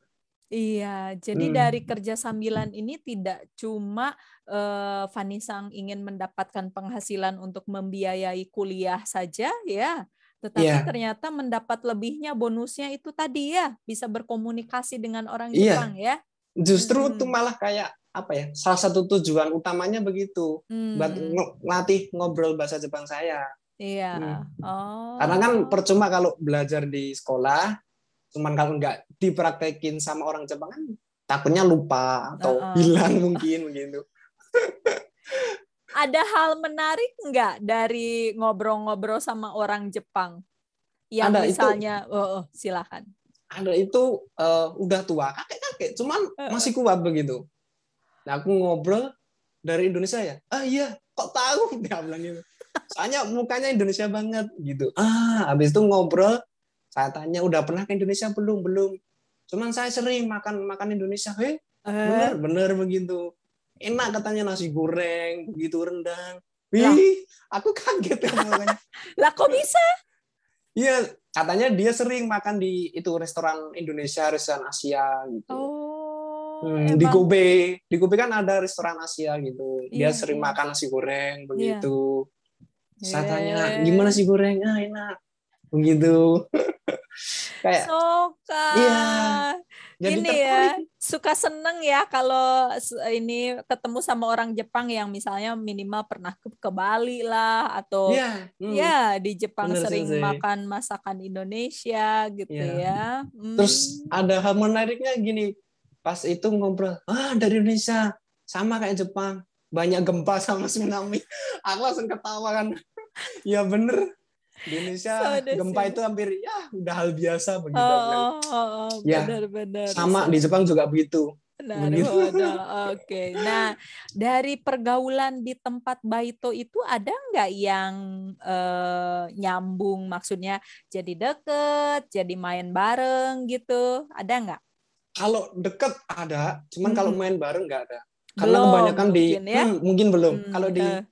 Iya, jadi hmm. dari kerja sambilan ini tidak cuma uh, sang ingin mendapatkan penghasilan untuk membiayai kuliah saja ya, tetapi yeah. ternyata mendapat lebihnya bonusnya itu tadi ya, bisa berkomunikasi dengan orang yeah. Jepang ya. Justru hmm. itu malah kayak apa ya? Salah satu tujuan utamanya begitu, hmm. buat ngelatih ngobrol bahasa Jepang saya. Iya. Hmm. Oh. Karena kan oh. percuma kalau belajar di sekolah, cuman kalau nggak dipraktekin sama orang Jepang kan takutnya lupa atau uh -uh. hilang mungkin begitu. Ada hal menarik nggak dari ngobrol-ngobrol sama orang Jepang? Yang Ada, misalnya, itu, oh, oh, silakan ada itu uh, udah tua kakek-kakek cuman masih kuat begitu nah aku ngobrol dari Indonesia ya ah iya kok tahu dia bilang gitu soalnya mukanya Indonesia banget gitu ah habis itu ngobrol saya tanya udah pernah ke Indonesia belum belum cuman saya sering makan makan Indonesia heh eh. bener bener begitu enak katanya nasi goreng begitu rendang Wih, aku kaget ya makanya. lah kok bisa? Iya, katanya dia sering makan di itu restoran Indonesia, restoran Asia gitu. Oh. Hmm, emang. di Kobe, di Kobe kan ada restoran Asia gitu. Iya, dia yeah, sering yeah. makan nasi goreng iya. begitu. Yeah. Saya iya. tanya, gimana sih gorengnya Ah, enak begitu kayak suka iya jadi ini ya suka seneng ya kalau ini ketemu sama orang Jepang yang misalnya minimal pernah ke, ke Bali lah atau ya, hmm. ya di Jepang Bener, sering sih. makan masakan Indonesia gitu ya, ya. Hmm. terus ada hal menariknya gini pas itu ngobrol ah dari Indonesia sama kayak Jepang banyak gempa sama tsunami aku langsung ketawa kan ya bener di Indonesia so, gempa sih. itu hampir ya udah hal biasa begitu. Oh, oh, oh, oh, ya, benar, benar. Sama di Jepang juga begitu. Nah, Oke. Okay. Nah, dari pergaulan di tempat Baito itu ada nggak yang eh, nyambung? Maksudnya jadi deket, jadi main bareng gitu? Ada nggak? Kalau deket ada, cuman hmm. kalau main bareng nggak ada. Karena belum, kebanyakan mungkin di ya? hmm, mungkin belum. Hmm, kalau di eh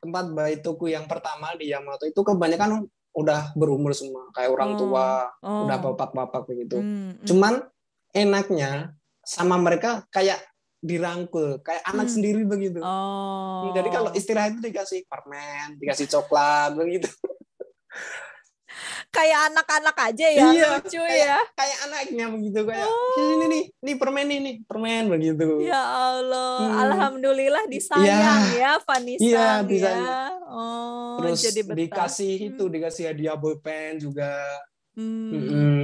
tempat bayi tuku yang pertama di Yamato itu kebanyakan udah berumur semua kayak orang oh, tua oh, oh. udah bapak-bapak begitu hmm, hmm, cuman enaknya sama mereka kayak dirangkul kayak anak hmm. sendiri begitu oh. jadi kalau istirahat itu dikasih permen dikasih coklat begitu kayak anak-anak aja ya iya, lucu kayak, ya kayak anaknya begitu kayak oh. ini nih nih permen ini permen begitu ya Allah hmm. alhamdulillah disayang ya, ya Vanessa iya, ya oh terus jadi betah. dikasih hmm. itu dikasih hadiah bolpen juga hmm. Hmm -hmm.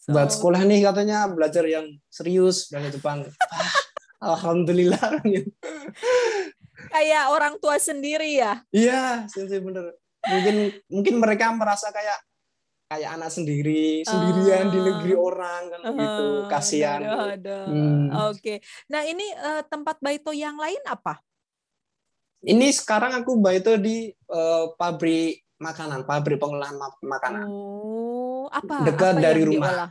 So. buat sekolah nih katanya belajar yang serius bahasa Jepang ah, alhamdulillah kayak orang tua sendiri ya iya sensei bener mungkin mungkin mereka merasa kayak kayak anak sendiri sendirian uh, di ah. negeri orang kan uh, gitu kasihan hmm. oke okay. nah ini uh, tempat baito yang lain apa ini sekarang aku baito di uh, pabrik makanan pabrik pengolahan makanan oh apa dekat apa dari rumah diolah?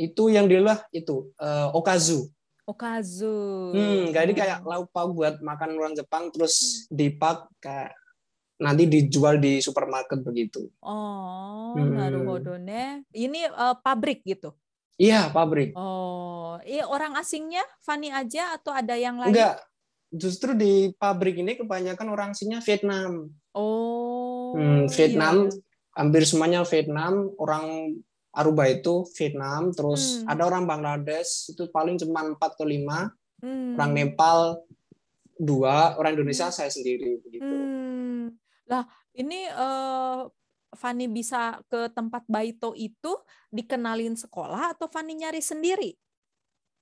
itu yang diolah itu uh, okazu okazu hmm jadi kayak hmm. lauk pauk buat makan orang Jepang terus hmm. dipak kayak nanti dijual di supermarket begitu. Oh, hmm. naruhodo Ini uh, pabrik gitu. Iya, pabrik. Oh, iya orang asingnya Fani aja atau ada yang lain? Enggak. Justru di pabrik ini kebanyakan orang asingnya Vietnam. Oh. Hmm, iya. Vietnam iya. hampir semuanya Vietnam, orang Aruba itu Vietnam, terus hmm. ada orang Bangladesh itu paling cuma 4 atau 5. Hmm. Orang Nepal dua, orang Indonesia hmm. saya sendiri begitu. Hmm. Lah, ini uh, eh, Fani bisa ke tempat Baito itu dikenalin sekolah atau Fani nyari sendiri?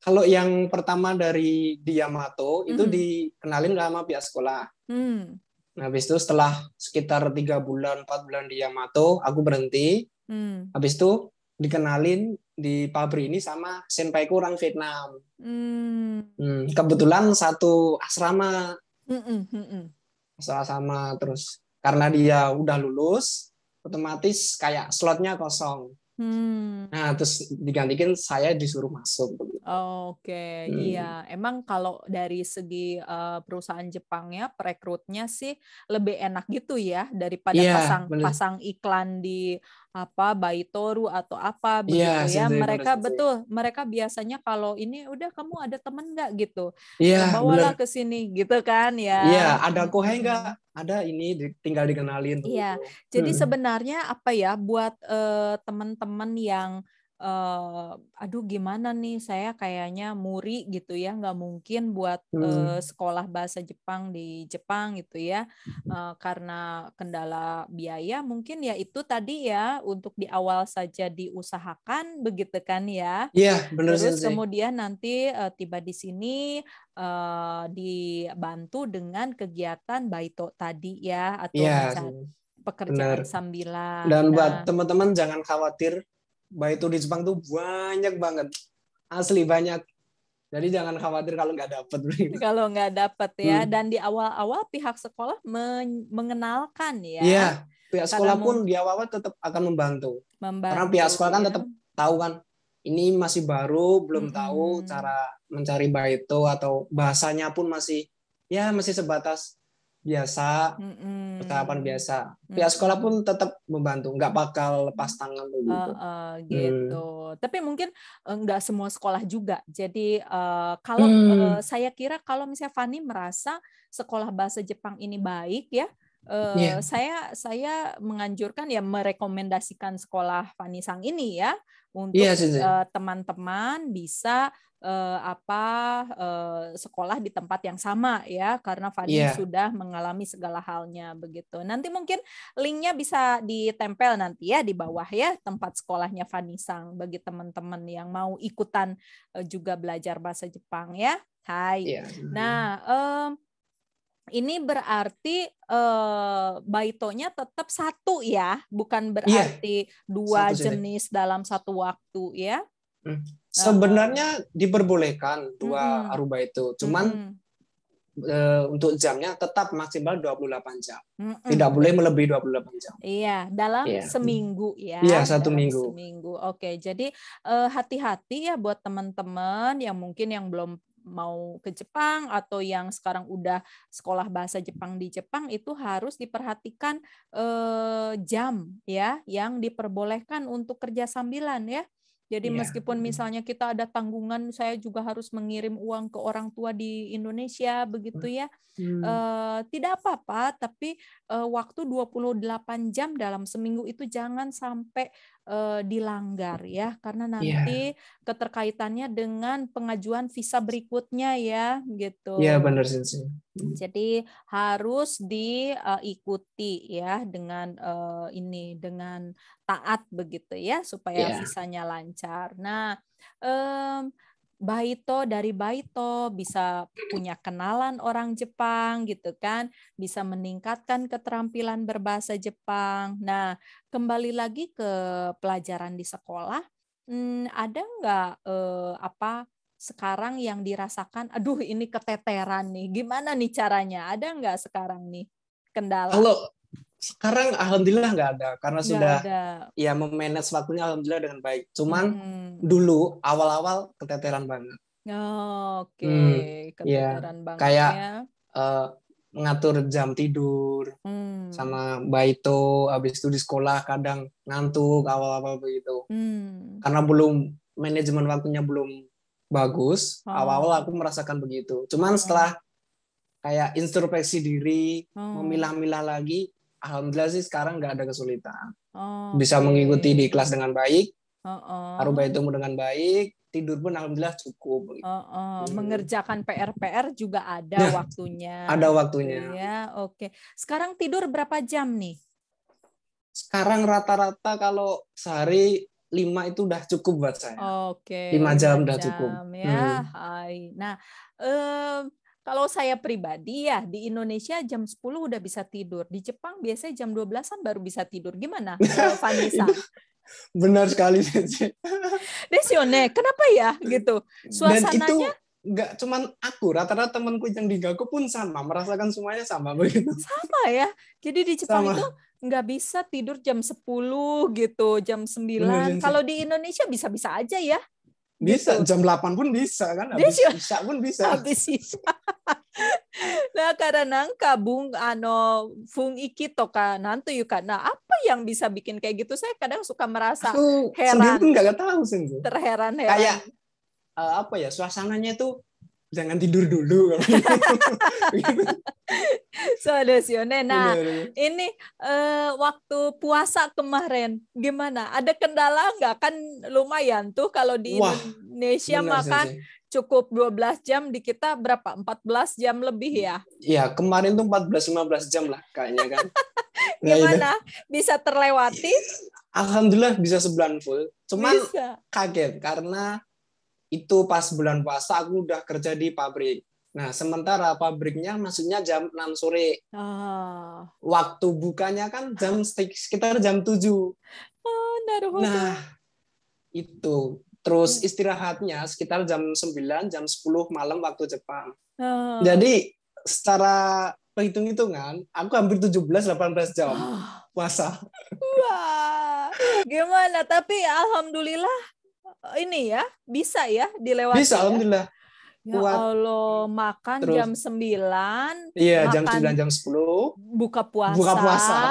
Kalau yang pertama dari Diamato mm-hmm. itu hmm. dikenalin sama pihak sekolah. Mm. Nah, habis itu setelah sekitar tiga bulan, empat bulan di Yamato, aku berhenti. Mm. Habis itu dikenalin di pabrik ini sama senpaiku orang Vietnam. Mm. Hmm. Kebetulan satu asrama. mm -mm. mm -mm. Asrama terus karena dia udah lulus otomatis kayak slotnya kosong hmm. nah terus digantikan saya disuruh masuk oh, oke okay. hmm. iya emang kalau dari segi uh, perusahaan Jepangnya perekrutnya sih lebih enak gitu ya daripada yeah, pasang bener. pasang iklan di apa bayi toru atau apa iya, begitu yeah, ya mereka sensei. betul mereka biasanya kalau ini udah kamu ada temen nggak gitu yeah, iya, bawalah ke sini gitu kan ya iya ada koheng nggak hmm. ada ini tinggal dikenalin iya yeah. Gitu. jadi hmm. sebenarnya apa ya buat uh, teman-teman yang uh, aduh gimana nih saya kayaknya muri gitu ya nggak mungkin buat hmm. uh, sekolah bahasa Jepang di Jepang gitu ya uh, karena kendala biaya mungkin ya itu tadi ya untuk di awal saja diusahakan begitu kan ya iya benar terus sensei. kemudian nanti uh, tiba di sini uh, dibantu dengan kegiatan baito tadi ya atau yeah. Iya. pekerjaan sambilan dan buat nah. teman-teman jangan khawatir baik itu di Jepang tuh banyak banget asli banyak jadi jangan khawatir kalau nggak dapat. Kalau nggak dapet ya, hmm. dan di awal-awal pihak sekolah men mengenalkan ya. Iya, pihak sekolah pun di awal-awal tetap akan membantu. membantu. Karena pihak sekolah kan ya. tetap tahu kan, ini masih baru, belum hmm. tahu cara mencari baito atau bahasanya pun masih ya masih sebatas biasa Mm-mm. percakapan biasa mm pihak sekolah pun tetap membantu nggak bakal lepas tangan begitu uh, uh, gitu mm. tapi mungkin eh, nggak semua sekolah juga jadi uh, kalau mm. uh, saya kira kalau misalnya Fani merasa sekolah bahasa Jepang ini baik ya Uh, yeah. saya saya menganjurkan ya merekomendasikan sekolah Fani Sang ini ya Iya untuk eh, teman-teman bisa uh, apa uh, sekolah di tempat yang sama ya karena Fadil yeah. sudah mengalami segala halnya begitu. Nanti mungkin linknya bisa ditempel nanti ya di bawah ya tempat sekolahnya Fani Sang bagi teman-teman yang mau ikutan uh, juga belajar bahasa Jepang ya. Hai. Yeah. Nah, um, ini berarti uh, baitonya tetap satu ya, bukan iya. berarti yeah. dua satu jenis sini. dalam satu waktu ya. Hmm. Eh. Sebenarnya diperbolehkan dua hmm. aruba itu, cuman hmm. e, untuk jamnya tetap maksimal 28 jam. Hmm. jam, Tidak boleh melebihi 28 jam. Iya, dalam yeah. seminggu ya. Iya, satu dalam minggu. Seminggu. Oke, jadi hati-hati e, hati -hati ya buat teman-teman yang mungkin yang belum mau ke Jepang atau yang sekarang udah sekolah bahasa Jepang di Jepang itu harus diperhatikan eh, jam ya yang diperbolehkan untuk kerja sambilan ya. Jadi yeah. meskipun misalnya kita ada tanggungan, saya juga harus mengirim uang ke orang tua di Indonesia begitu ya. Hmm. E, tidak apa-apa, tapi e, waktu 28 jam dalam seminggu itu jangan sampai uh, dilanggar ya karena nanti yeah. keterkaitannya dengan pengajuan visa berikutnya ya gitu. Iya yeah, benar sih. Hmm. Jadi harus diikuti uh, ya dengan uh, ini dengan taat begitu ya supaya yeah. visanya lancar. Nah, um, Baito dari Baito bisa punya kenalan orang Jepang gitu kan, bisa meningkatkan keterampilan berbahasa Jepang. Nah, kembali lagi ke pelajaran di sekolah, hmm, ada nggak eh, apa sekarang yang dirasakan, aduh ini keteteran nih, gimana nih caranya? Ada nggak sekarang nih kendala? Kalau sekarang alhamdulillah nggak ada karena gak sudah ada. ya memanage waktunya alhamdulillah dengan baik. Cuman hmm. dulu awal-awal keteteran banget. Oh, Oke, okay. hmm, iya. keteteran yeah. banget. Kayak uh, ngatur jam tidur hmm. sama baito habis itu di sekolah kadang ngantuk awal-awal begitu hmm. karena belum manajemen waktunya belum bagus oh. awal-awal aku merasakan begitu cuman oh. setelah kayak introspeksi diri oh. memilah-milah lagi alhamdulillah sih sekarang nggak ada kesulitan. Oh, Bisa okay. mengikuti di kelas dengan baik, oh, oh. arubah dengan baik, tidur pun alhamdulillah cukup. Oh, oh. Hmm. Mengerjakan PR-PR juga ada nah, waktunya. Ada waktunya. Ya, oke. Okay. Sekarang tidur berapa jam nih? Sekarang rata-rata kalau sehari lima itu udah cukup buat saya. Oke. Okay, lima jam udah cukup. Ya, hmm. Nah, eh kalau saya pribadi ya di Indonesia jam 10 udah bisa tidur. Di Jepang biasanya jam 12-an baru bisa tidur. Gimana Vanessa? Benar sekali Sensei. Desione, kenapa ya gitu? Suasananya Dan itu nggak cuman aku, rata-rata temanku yang di Gaku pun sama, merasakan semuanya sama begitu. Sama ya. Jadi di Jepang sama. itu nggak bisa tidur jam 10 gitu, jam 9. Kalau di Indonesia bisa-bisa aja ya bisa gitu. jam 8 pun bisa kan habis bisa. pun bisa habis bisa nah karena bung ano fung iki toka nanti yuk karena nah apa yang bisa bikin kayak gitu saya kadang suka merasa Aku heran sendiri gak tahu sih terheran-heran kayak uh, apa ya suasananya tuh jangan tidur dulu Soalnya nah Bener. ini uh, waktu puasa kemarin gimana ada kendala nggak kan lumayan tuh kalau di Wah, Indonesia benar, makan cukup cukup 12 jam di kita berapa? 14 jam lebih ya? Iya, kemarin tuh 14 15 jam lah kayaknya kan. Nah, gimana? Nah, bisa terlewati? Alhamdulillah bisa sebulan full. Cuman bisa. kaget karena itu pas bulan puasa aku udah kerja di pabrik. Nah, sementara pabriknya maksudnya jam 6 sore. Oh. Waktu bukanya kan jam sekitar jam 7. Oh, Nah, itu. Terus hmm. istirahatnya sekitar jam 9, jam 10 malam waktu Jepang. Oh. Jadi secara perhitung-hitungan, aku hampir 17-18 jam oh. puasa. Wah, gimana? Tapi alhamdulillah Eh, ini ya, bisa ya dilewati. Bisa, ya? alhamdulillah. Ya kuat. Allah, makan Terus. jam 9. Iya, makan, jam 9 jam 10. Buka puasa. Buka puasa.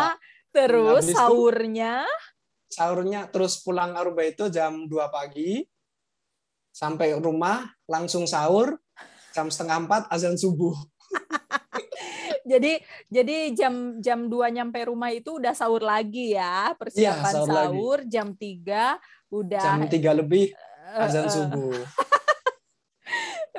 Terus nah, sahurnya Itu, sahurnya terus pulang Aruba itu jam 2 pagi sampai rumah langsung sahur jam setengah 4 azan subuh jadi jadi jam jam 2 nyampe rumah itu udah sahur lagi ya iya, persiapan ya, sahur, sahur lagi. jam 3 udah jam tiga lebih uh, azan uh, subuh.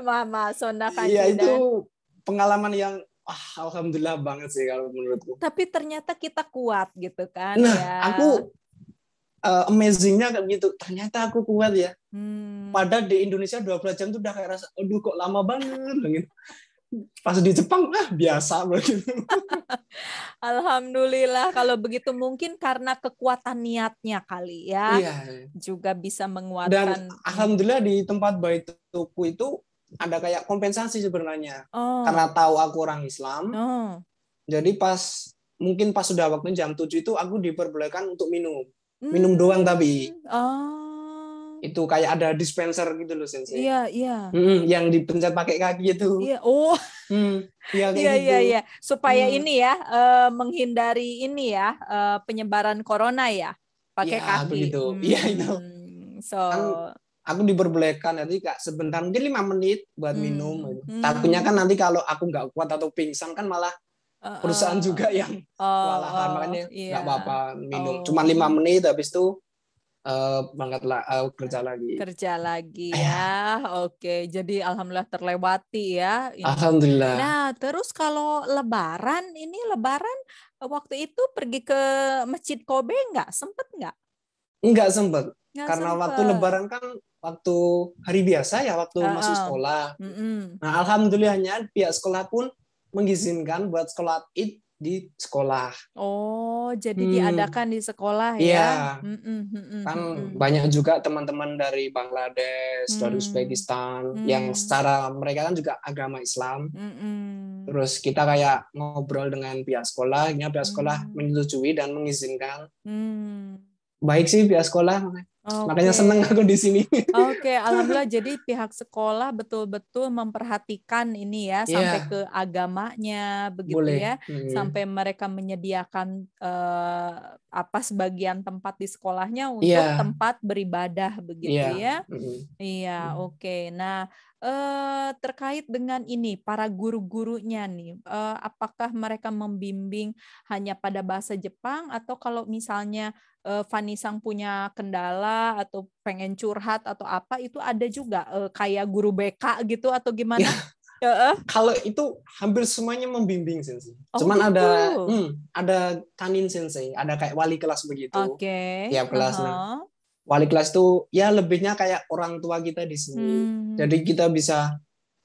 Mama Sonda kan Iya itu pengalaman yang ah, alhamdulillah banget sih kalau menurutku. Tapi ternyata kita kuat gitu kan. Nah ya. aku uh, amazingnya kayak gitu. Ternyata aku kuat ya. Hmm. Padahal di Indonesia 12 jam tuh udah kayak rasa, aduh kok lama banget. gitu pas di Jepang ah biasa begitu. Alhamdulillah kalau begitu mungkin karena kekuatan niatnya kali ya. Iya. Juga bisa menguatkan. Dan alhamdulillah di tempat baik tuku itu ada kayak kompensasi sebenarnya. Oh. Karena tahu aku orang Islam. Oh. Jadi pas mungkin pas sudah waktu jam 7 itu aku diperbolehkan untuk minum. Hmm. Minum doang tapi. Oh itu kayak ada dispenser gitu loh sensei. Iya, iya. Hmm, yang dipencet pakai kaki itu. Iya, oh. Hmm, iya, iya, iya, gitu. iya, iya. Supaya hmm. ini ya uh, menghindari ini ya uh, penyebaran corona ya pakai ya, kaki. Begitu. Hmm. Iya hmm. itu. So aku, kan aku diperbolehkan nanti kak sebentar mungkin lima menit buat hmm. minum. Hmm. Takutnya kan nanti kalau aku nggak kuat atau pingsan kan malah Uh, perusahaan juga yang uh, kewalahan uh, makanya oh, nggak yeah. apa-apa minum oh. cuma lima menit habis itu uh, uh, kerja lagi. Kerja lagi eh, ya. ya. Oke, jadi alhamdulillah terlewati ya. Ini. Alhamdulillah. Nah, terus kalau lebaran ini lebaran waktu itu pergi ke Masjid Kobe nggak? Sempet nggak? Nggak sempet. Nggak Karena sempet. waktu lebaran kan waktu hari biasa ya waktu uh -uh. masuk sekolah. Mm -mm. Nah, alhamdulillahnya pihak sekolah pun mengizinkan buat sekolah Id di sekolah. Oh, jadi hmm. diadakan di sekolah ya? Iya. Mm -mm, mm kan banyak juga teman-teman dari Bangladesh, hmm. dari Uzbekistan hmm. yang secara mereka kan juga agama Islam. Terus kita kayak ngobrol dengan pihak sekolah, ini pihak sekolah hmm. menyetujui dan mengizinkan. Baik sih pihak sekolah Okay. Makanya seneng aku di sini. Oke, okay, alhamdulillah. Jadi pihak sekolah betul-betul memperhatikan ini ya iya. sampai ke agamanya, begitu Boleh. ya, hmm. sampai mereka menyediakan uh, apa sebagian tempat di sekolahnya iya. untuk yeah. tempat beribadah, begitu yeah. ya. Hmm. Iya, hmm. yeah, oke. Okay. Nah, Eh, terkait dengan ini para guru-gurunya nih uh, apakah mereka membimbing hanya pada bahasa Jepang atau kalau misalnya uh, eh, Fanny Sang punya kendala atau pengen curhat atau apa itu ada juga uh, kayak guru BK gitu atau gimana? Ya, kalau itu hampir semuanya membimbing sensei. Oh, Cuman gitu. ada hmm, ada kanin sensei, ada kayak wali kelas begitu. Oke. Okay. Tiap kelas nah. uh -huh wali kelas tuh ya lebihnya kayak orang tua kita di sini. Hmm. Jadi kita bisa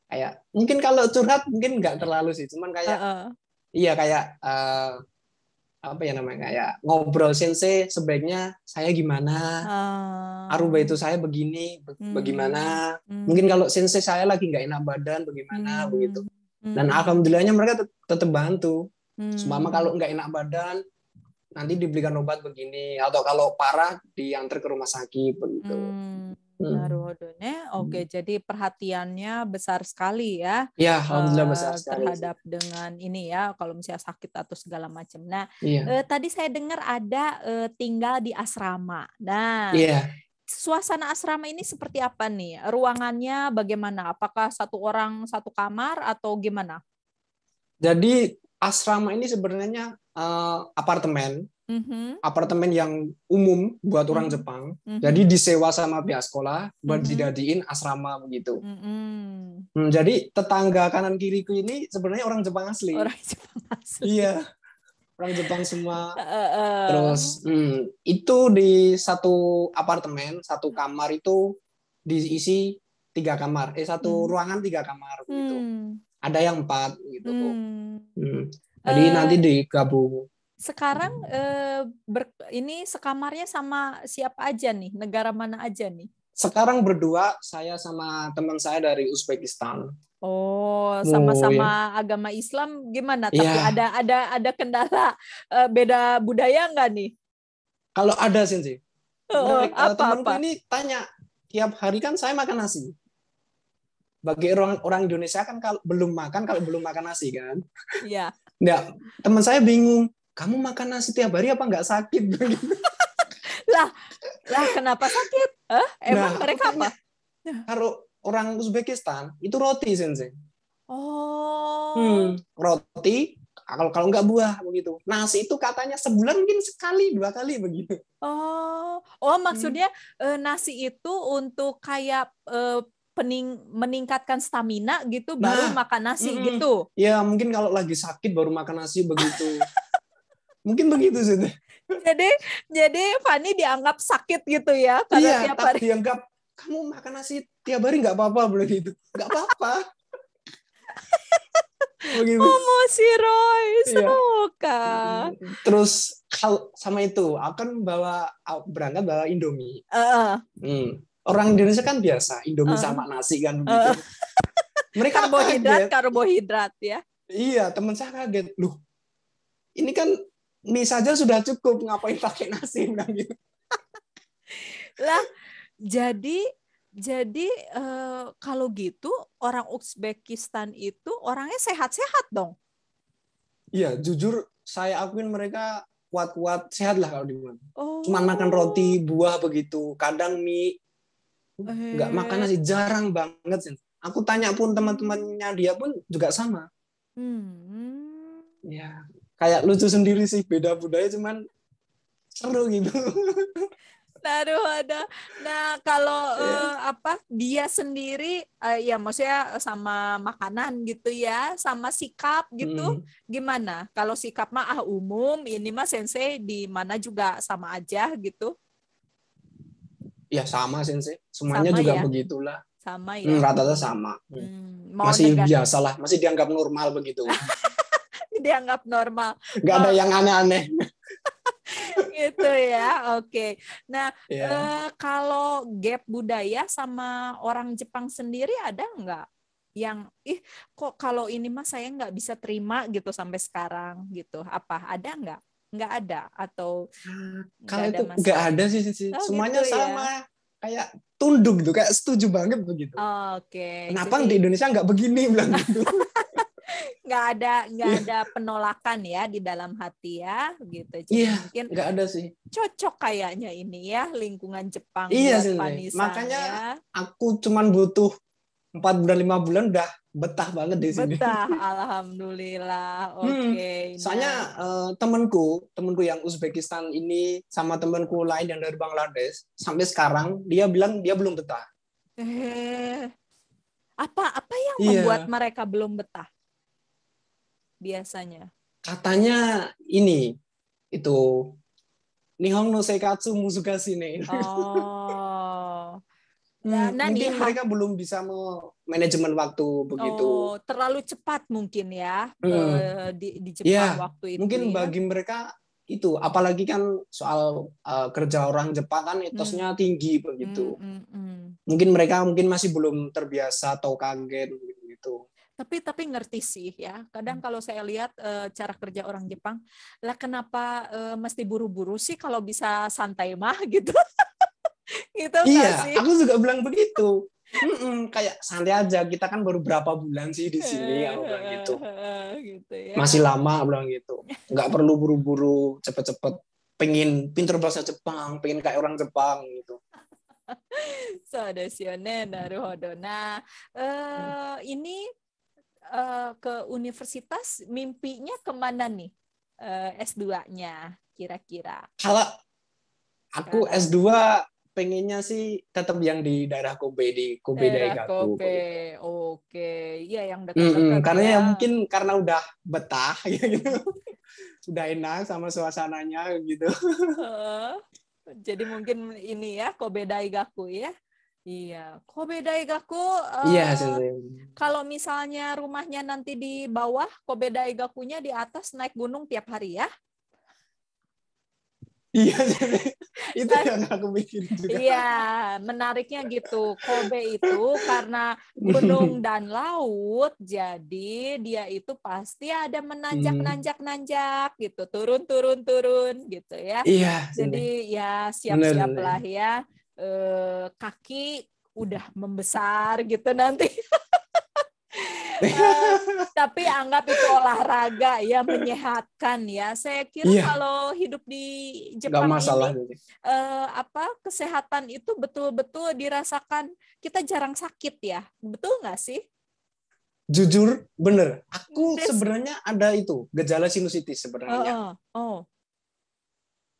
kayak mungkin kalau curhat mungkin nggak terlalu sih, cuman kayak uh-uh. iya kayak uh, apa ya namanya kayak ngobrol sensei sebaiknya saya gimana, uh. Ah. aruba itu saya begini, be- hmm. bagaimana. Hmm. Mungkin kalau sensei saya lagi nggak enak badan bagaimana hmm. begitu. Hmm. Dan alhamdulillahnya mereka tetap bantu. Hmm. Semama kalau nggak enak badan nanti dibelikan obat begini atau kalau parah diantar ke rumah sakit begitu. Hmm. Naruhodone. Hmm. Oke, hmm. jadi perhatiannya besar sekali ya. Ya, alhamdulillah eh, besar sekali. Terhadap dengan ini ya, kalau misalnya sakit atau segala macam. Nah, ya. uh, tadi saya dengar ada uh, tinggal di asrama. Nah, ya. suasana asrama ini seperti apa nih? Ruangannya bagaimana? Apakah satu orang satu kamar atau gimana? Jadi asrama ini sebenarnya uh, apartemen, mm-hmm. apartemen yang umum buat orang mm-hmm. Jepang. Mm-hmm. Jadi disewa sama pihak sekolah buat mm-hmm. didadiin asrama begitu. Mm-hmm. Hmm, jadi tetangga kanan kiriku ini sebenarnya orang Jepang asli. Orang Jepang asli. Iya. Orang Jepang semua. Uh, uh. Terus hmm, itu di satu apartemen, satu kamar itu diisi tiga kamar, eh satu hmm. ruangan tiga kamar begitu. Hmm ada yang empat gitu bu. Hmm. Hmm. Jadi uh, nanti digabung. Sekarang uh, ber, ini sekamarnya sama siapa aja nih? Negara mana aja nih? Sekarang berdua saya sama teman saya dari Uzbekistan. Oh, sama-sama oh, iya. agama Islam gimana? Tapi ya. ada ada ada kendala uh, beda budaya nggak nih? Kalau ada sih. Oh, apa, temanku apa? ini tanya tiap hari kan saya makan nasi bagi orang orang Indonesia kan kalau belum makan kalau belum makan nasi kan iya yeah. teman saya bingung kamu makan nasi tiap hari apa nggak sakit lah lah kenapa sakit huh? emang nah, mereka apa kalau orang Uzbekistan itu roti sensei oh hmm, roti kalau kalau nggak buah begitu. Nasi itu katanya sebulan mungkin sekali dua kali begitu. Oh, oh hmm. maksudnya hmm. nasi itu untuk kayak eh, pening meningkatkan stamina gitu nah, baru makan nasi mm, gitu. Ya mungkin kalau lagi sakit baru makan nasi begitu. mungkin begitu sih. Jadi jadi Fani dianggap sakit gitu ya karena iya, tiap hari dianggap kamu makan nasi tiap hari nggak apa-apa boleh gitu. Nggak apa-apa. begitu. Momo si Roy, mau Iya. Kan? Terus kalau sama itu, akan bawa berangkat bawa Indomie. Uh. Hmm orang Indonesia kan biasa Indomie uh. sama nasi kan begitu. Uh. Mereka karbohidrat, karbohidrat ya. Iya, teman saya kaget. Loh, ini kan mie saja sudah cukup, ngapain pakai nasi? gitu. lah, jadi jadi eh, kalau gitu orang Uzbekistan itu orangnya sehat-sehat dong. Iya, jujur saya akuin mereka kuat-kuat sehat lah kalau mana. Oh. Cuman makan roti, oh. buah begitu, kadang mie nggak makan nasi eh. jarang banget sih aku tanya pun teman-temannya dia pun juga sama hmm. ya kayak lucu sendiri sih beda budaya cuman seru gitu Aduh, ada. Nah, kalau yeah. Iya. uh, apa dia sendiri uh, ya maksudnya sama makanan gitu ya, sama sikap gitu. Mm. Gimana? Kalau sikap mah ah umum, ini mah sensei di mana juga sama aja gitu. Ya sama sensei, semuanya sama juga ya? begitulah. Sama ya. Hmm, rata-rata sama. Hmm, masih biasa kan? biasalah, masih dianggap normal begitu. dianggap normal. Gak oh. ada yang aneh-aneh. gitu ya, oke. Okay. Nah, yeah. eh, kalau gap budaya sama orang Jepang sendiri ada nggak? yang ih kok kalau ini mah saya nggak bisa terima gitu sampai sekarang gitu apa ada nggak nggak ada atau ah, kalau itu nggak ada sih, sih. sih. Oh, semuanya gitu, ya. sama ya? kayak tunduk gitu kayak setuju banget begitu. Oh, Oke. Okay. Kenapa Jadi... di Indonesia nggak begini bilang gitu? nggak ada nggak iya. ada penolakan ya di dalam hati ya gitu. Jadi yeah, mungkin nggak ada sih. Cocok kayaknya ini ya lingkungan Jepang. Iya sih. Makanya ya. aku cuman butuh empat bulan lima bulan udah betah banget di sini. Betah, alhamdulillah. Hmm, Oke. Okay, hmm, Soalnya uh, temanku, temanku yang Uzbekistan ini sama temanku lain yang dari Bangladesh sampai sekarang dia bilang dia belum betah. Eh, apa apa yang yeah. membuat mereka belum betah? Biasanya. Katanya ini itu Nihong no Seikatsu musuka sini. Oh. Hmm, nah, hmm, mungkin mereka belum bisa mau manajemen waktu begitu. Oh, terlalu cepat mungkin ya hmm. Eh, di, di Jepang yeah. waktu itu. Mungkin ya. bagi mereka itu, apalagi kan soal uh, kerja orang Jepang kan etosnya hmm. tinggi begitu. Hmm, hmm, hmm. Mungkin mereka mungkin masih belum terbiasa atau kaget begitu. Tapi tapi ngerti sih ya. Kadang hmm. kalau saya lihat e, cara kerja orang Jepang, lah kenapa e, mesti buru-buru sih kalau bisa santai mah gitu. gitu iya, sih? aku juga bilang begitu. Mm-mm, kayak santai aja kita kan baru berapa bulan sih di sini aku bilang gitu, gitu ya. masih lama aku bilang gitu nggak perlu buru-buru cepet-cepet pengen pinter bahasa Jepang pengen kayak orang Jepang gitu So そうですよね。なるほどな。Uh, eh, ini uh, ke universitas mimpinya kemana nih uh, eh, S2-nya kira-kira? Kalau aku S2 pengennya sih tetap yang di daerah Kobe di Kobe daerah Daegaku. Kobe. Oke, iya yang dekat. Mm -hmm. Ya. Karena ya mungkin karena udah betah ya gitu. udah enak sama suasananya gitu. Jadi mungkin ini ya Kobe Daegaku ya. Iya, Kobe eh, iya Uh, iya, yeah, kalau misalnya rumahnya nanti di bawah, Kobe Daigakunya di atas naik gunung tiap hari ya? Iya, jadi itu yang aku bikin juga. Iya, menariknya gitu. Kobe itu karena gunung dan laut, jadi dia itu pasti ada menanjak-nanjak-nanjak gitu, turun-turun-turun gitu ya. Iya. iya. Jadi ya siap-siaplah ya. Eh, kaki udah membesar gitu nanti. tapi anggap itu olahraga ya menyehatkan ya. Saya kira yeah. kalau hidup di Jepang Gak masalah. ini eh, apa kesehatan itu betul-betul dirasakan. Kita jarang sakit ya, betul nggak sih? Jujur, bener. Aku Des sebenarnya ada itu gejala sinusitis sebenarnya. Oh, oh. oh.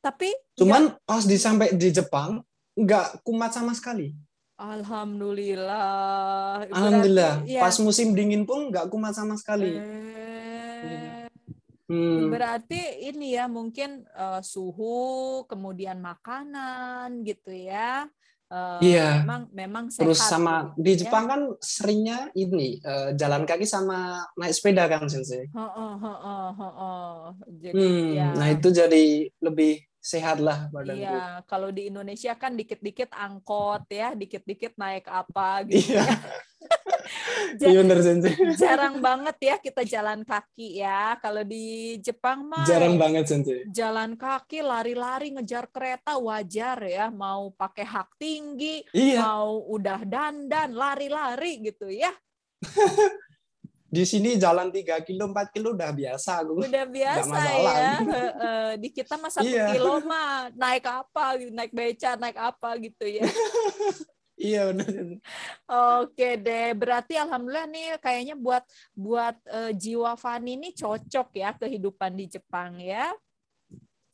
Tapi ya. cuman ya. pas disampai di Jepang nggak kumat sama sekali. Alhamdulillah. Berarti, Alhamdulillah. Ya. Pas musim dingin pun nggak kumat sama sekali. Eh, hmm. Berarti ini ya mungkin uh, suhu, kemudian makanan gitu ya. Uh, iya. Memang, memang sehat. Terus sama ya. di Jepang kan seringnya ini uh, jalan kaki sama naik sepeda kan sensei. Oh, oh, oh, oh, oh. Jadi, hmm, ya. Nah itu jadi lebih sehat lah badanku. Iya, kalau di Indonesia kan dikit-dikit angkot ya, dikit-dikit naik apa gitu. Iya. ya. Iya, bener, Sensei. Jarang banget ya kita jalan kaki ya. Kalau di Jepang mah jarang banget Sensei. Jalan kaki, lari-lari ngejar kereta wajar ya, mau pakai hak tinggi, iya. mau udah dandan, lari-lari gitu ya. di sini jalan 3 kilo 4 kilo udah biasa gue udah biasa ya gitu. di kita mah satu iya. kilo mah naik apa naik beca naik apa gitu ya Iya benar. Oke deh, berarti alhamdulillah nih kayaknya buat buat uh, jiwa Fani ini cocok ya kehidupan di Jepang ya.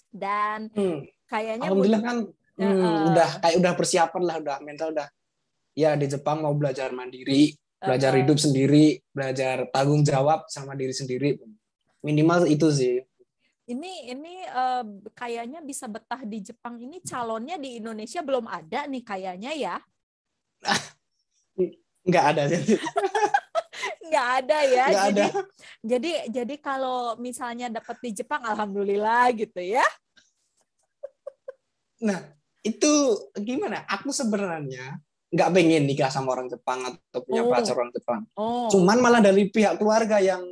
Dan hmm. kayaknya alhamdulillah kan hmm, uh, udah kayak udah persiapan lah, udah mental udah. Ya di Jepang mau belajar mandiri, belajar hidup sendiri belajar tanggung jawab sama diri sendiri minimal itu sih ini ini uh, kayaknya bisa betah di Jepang ini calonnya di Indonesia belum ada nih kayaknya ya nggak ada sih nggak ada ya nggak jadi ada. jadi jadi kalau misalnya dapat di Jepang alhamdulillah gitu ya nah itu gimana aku sebenarnya nggak pengen nikah sama orang Jepang atau punya oh. pacar orang Jepang. Oh. Cuman malah dari pihak keluarga yang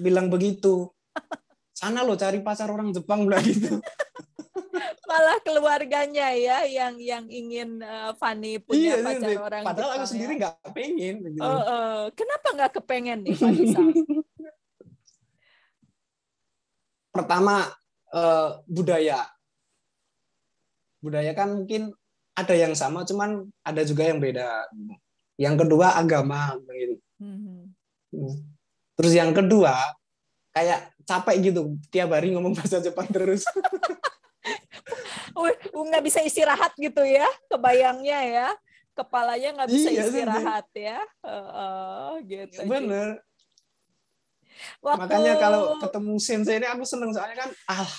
bilang begitu. Sana lo cari pacar orang Jepang bilang gitu. malah keluarganya ya yang yang ingin uh, Fanny punya iya, iya, pacar iya, orang padahal Jepang, aku ya. sendiri nggak pengen gitu. oh, oh. kenapa nggak kepengen nih pertama uh, budaya budaya kan mungkin ada yang sama cuman ada juga yang beda yang kedua agama begitu mm-hmm. terus yang kedua kayak capek gitu tiap hari ngomong bahasa Jepang terus nggak bisa istirahat gitu ya kebayangnya ya kepalanya nggak bisa iya, istirahat ya. Gitu sih. ya uh, gitu bener Waktu... makanya kalau ketemu sensei ini aku seneng soalnya kan ah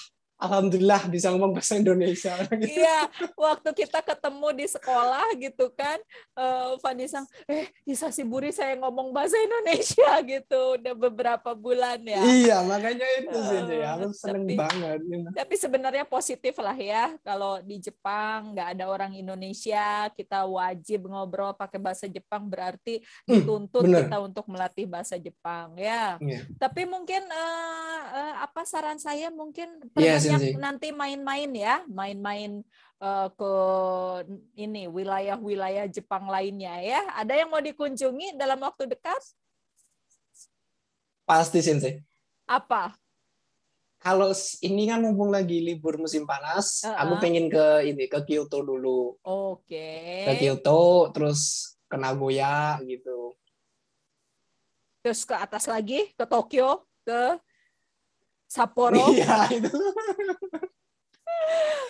alhamdulillah bisa ngomong bahasa Indonesia. Gitu. Iya, waktu kita ketemu di sekolah gitu kan, uh, eh, Fandi sang, eh bisa si Buri saya ngomong bahasa Indonesia gitu, udah beberapa bulan ya. Iya, makanya itu sih, uh, ya. aku seneng tapi, banget. Gitu. Tapi sebenarnya positif lah ya, kalau di Jepang nggak ada orang Indonesia, kita wajib ngobrol pakai bahasa Jepang berarti hmm, dituntut hmm, kita untuk melatih bahasa Jepang ya. Yeah. Tapi mungkin uh, uh, apa saran saya mungkin yes, iya, yang sih. nanti main-main ya, main-main uh, ke ini wilayah-wilayah Jepang lainnya ya. Ada yang mau dikunjungi dalam waktu dekat? Pasti Sensei. Apa? Kalau ini kan mumpung lagi libur musim panas, uh -uh. aku pengen ke ini ke Kyoto dulu. Oke. Okay. Ke Kyoto, terus ke Nagoya gitu. Terus ke atas lagi ke Tokyo, ke Sapporo. Iya, itu.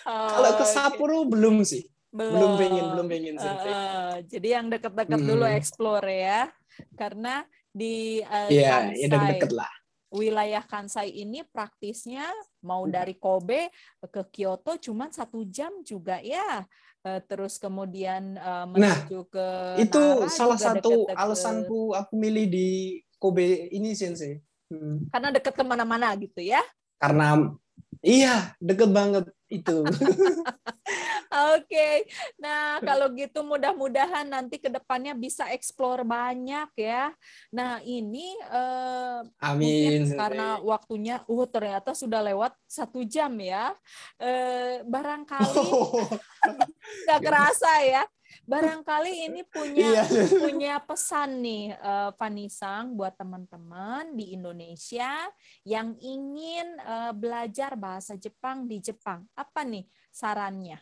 oh, Kalau ke oh, Sapporo okay. belum sih. Belum. belum pengen, belum pengen sih. Uh, jadi yang deket-deket hmm. dulu explore ya. Karena di uh, eh, yeah, ya Kansai, ya deket-deket lah. Wilayah Kansai ini praktisnya mau hmm. dari Kobe ke Kyoto cuma satu jam juga ya. Eh, terus kemudian uh, menuju nah, ke Nara, itu salah satu deket -deket. alasanku aku milih di Kobe ini sensei Hmm. Karena deket kemana-mana gitu ya. Karena iya deket banget itu. Oke. Okay. Nah, kalau gitu mudah-mudahan nanti ke depannya bisa eksplor banyak ya. Nah, ini uh, Amin. karena waktunya uh ternyata sudah lewat satu jam ya. Uh, barangkali oh. nggak kerasa ya barangkali ini punya iya. punya pesan nih uh, eh, Vanisang buat teman-teman di Indonesia yang ingin uh, belajar bahasa Jepang di Jepang apa nih sarannya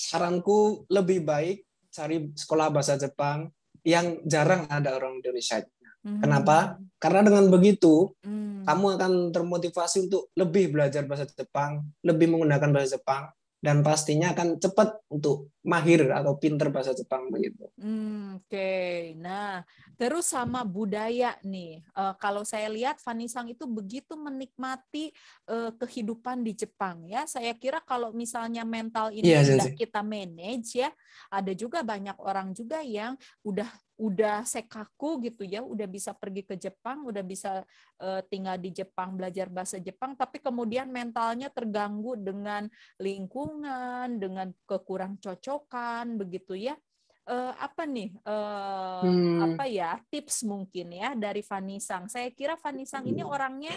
saranku lebih baik cari sekolah bahasa Jepang yang jarang ada orang Indonesia. Mm-hmm. Kenapa? Karena dengan begitu mm. kamu akan termotivasi untuk lebih belajar bahasa Jepang, lebih menggunakan bahasa Jepang, dan pastinya akan cepat untuk mahir atau pinter bahasa Jepang begitu. Hmm, Oke, okay. nah terus sama budaya nih, uh, kalau saya lihat Vanisang itu begitu menikmati uh, kehidupan di Jepang ya. Saya kira kalau misalnya mental ini yeah, iya, iya. kita manage ya, ada juga banyak orang juga yang udah udah sekaku gitu ya, udah bisa pergi ke Jepang, udah bisa uh, tinggal di Jepang, belajar bahasa Jepang, tapi kemudian mentalnya terganggu dengan lingkungan, dengan kekurang cocokan begitu ya. Uh, apa nih uh, hmm. apa ya tips mungkin ya dari Sang? Saya kira Sang ini hmm. orangnya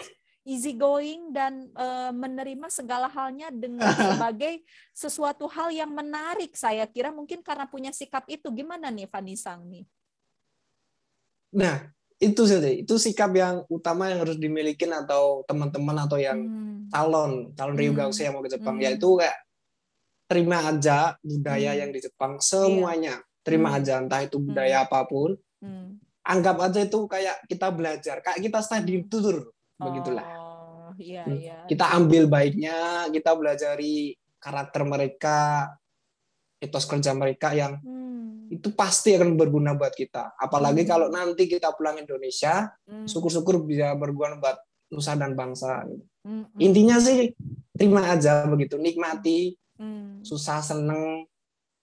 easy going dan uh, menerima segala halnya dengan sebagai sesuatu hal yang menarik. Saya kira mungkin karena punya sikap itu gimana nih Vanisang nih? Nah, itu sih itu sikap yang utama yang harus dimiliki atau teman-teman atau yang hmm. calon calon hmm. hmm. yang mau ke Jepang hmm. yaitu kayak terima aja budaya hmm. yang di Jepang iya. semuanya Iya. terima hmm. aja entah itu budaya hmm. apapun hmm. anggap aja itu kayak kita belajar kayak kita study tour oh, begitulah hmm. iya. kita ambil baiknya kita belajari karakter mereka etos kerja mereka yang hmm itu pasti akan berguna buat kita. Apalagi hmm. kalau nanti kita pulang Indonesia, hmm. syukur-syukur bisa berguna buat nusa dan bangsa. Gitu. Hmm, Intinya sih terima aja begitu, nikmati, susah seneng,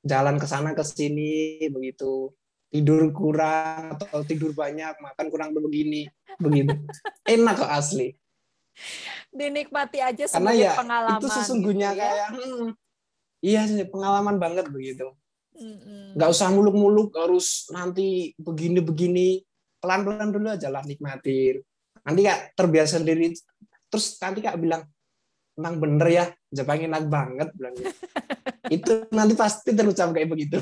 jalan ke sana ke sini begitu, tidur kurang atau tidur banyak, makan kurang begini, begitu. Enak kok asli. Dinikmati aja sebagai Karena ya, pengalaman. Itu sesungguhnya gitu ya? hmm, iya pengalaman banget begitu nggak usah muluk-muluk harus nanti begini-begini pelan-pelan dulu aja lah nikmatin nanti kak terbiasa diri terus nanti kak bilang emang bener ya Jepang enak banget bilangnya gitu. itu nanti pasti terucap kayak begitu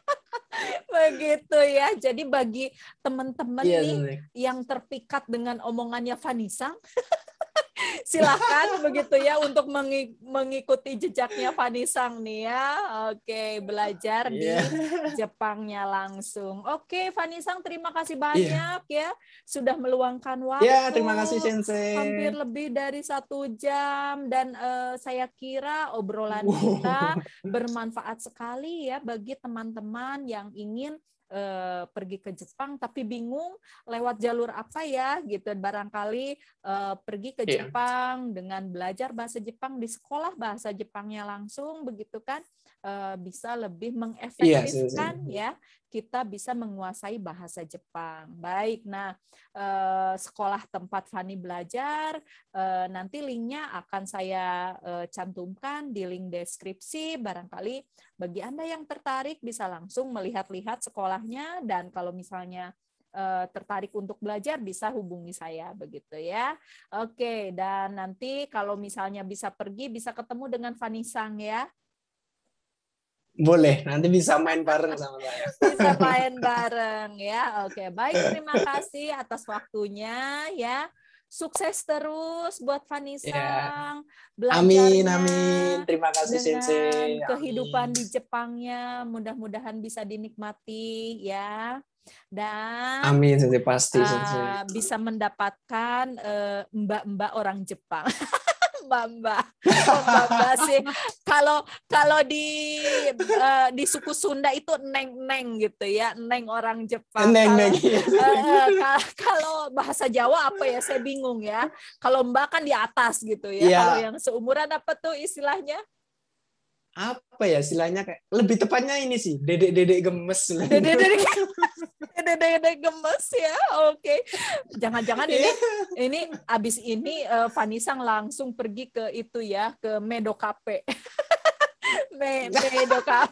begitu ya jadi bagi teman-teman yes, iya, nih yes. yang terpikat dengan omongannya Vanisa silahkan begitu ya untuk mengikuti jejaknya Sang nih ya. Oke, belajar yeah. di iya. Jepangnya langsung. Oke, Sang terima kasih iya. banyak yeah. ya sudah meluangkan waktu. Ya, yeah, terima kasih Sensei. Hampir lebih dari satu jam dan uh, saya kira obrolan wow. kita bermanfaat sekali ya bagi teman-teman yang ingin eh, pergi ke Jepang tapi bingung lewat jalur apa ya gitu barangkali eh, pergi ke yeah. Jepang dengan belajar bahasa Jepang di sekolah bahasa Jepangnya langsung begitu kan Eh, bisa lebih iya, mengefektifkan yeah, ya kita bisa menguasai bahasa Jepang. Baik, nah eh, sekolah tempat Fani belajar eh, nanti linknya akan saya cantumkan di link deskripsi. Barangkali bagi anda yang tertarik bisa langsung melihat-lihat sekolahnya dan kalau misalnya tertarik untuk belajar bisa hubungi saya begitu ya. Oke, dan nanti kalau misalnya bisa pergi bisa ketemu dengan Fani Sang ya. Boleh, nanti bisa main bareng sama saya. Bisa main bareng ya. Oke, baik terima kasih atas waktunya ya. Sukses terus buat Vanessa Yeah. Iya. Amin, amin. Terima kasih Sensei. Kehidupan di Jepangnya mudah-mudahan bisa dinikmati ya dan amin sensei pasti Uh, bisa mendapatkan eh, mbak-mbak uh, mbak -mbak orang Jepang. Bamba. Bamba sih. Kalau kalau di uh, di suku Sunda itu neng-neng gitu ya, neng orang Jepang. Neng-neng. Kalau, uh, kalau bahasa Jawa apa ya? Saya bingung ya. Kalau Mbak kan di atas gitu ya. ya. Kalau yang seumuran apa tuh istilahnya? apa ya istilahnya kayak lebih tepatnya ini sih dedek dedek gemes dedek dedek dede gemes ya. Oke. Okay. Jangan-jangan ini iya. ini abis ini uh, Vanessa langsung pergi ke itu ya, ke cafe, Me cafe.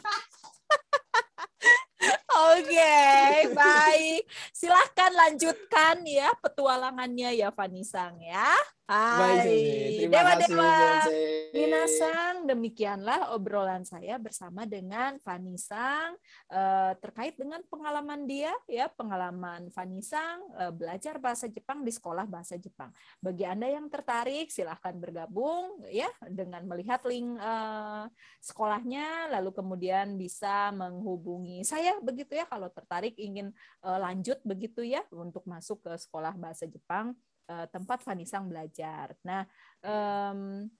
Oke, okay, baik. Silahkan lanjutkan ya petualangannya ya sang ya. Hai. Dewa-dewa. Minasang, demikianlah obrolan saya bersama dengan Vanisang eh, terkait dengan pengalaman dia ya, pengalaman Vanisang eh, belajar bahasa Jepang di sekolah bahasa Jepang. Bagi Anda yang tertarik silahkan bergabung ya dengan melihat link eh, sekolahnya lalu kemudian bisa menghubungi saya begitu begitu ya kalau tertarik ingin uh, lanjut begitu ya untuk masuk ke sekolah bahasa Jepang uh, tempat Vanisang belajar. Nah, um,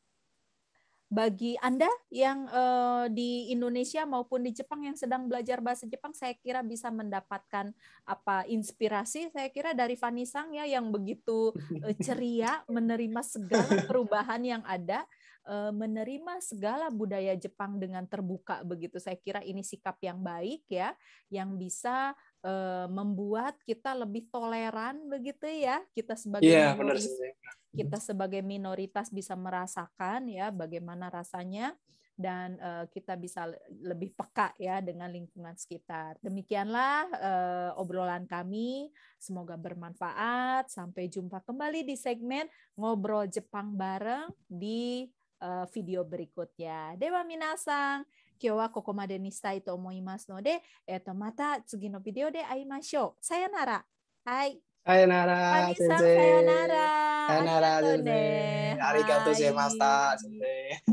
bagi Anda yang uh, di Indonesia maupun di Jepang yang sedang belajar bahasa Jepang, saya kira bisa mendapatkan apa inspirasi saya kira dari Vanisang ya yang begitu uh, ceria menerima segala perubahan yang ada Eh, menerima segala budaya Jepang dengan terbuka begitu. Saya kira ini sikap yang baik ya, yang bisa eh, membuat kita lebih toleran begitu ya. Kita sebagai yeah, iya, minoritas, kita sebagai minoritas bisa merasakan ya bagaimana rasanya dan eh, kita bisa lebih peka ya dengan lingkungan sekitar. Demikianlah obrolan kami, semoga bermanfaat. Sampai jumpa kembali di segmen Ngobrol Jepang bareng di uh, video berikutnya. d 今日はここまでにしたいと思いますので、えっ、ー、とまた次のビデオで会いましょう。さよなら。はい。さよなら。先生さよなら。さよなら。ありがとうございました。先生。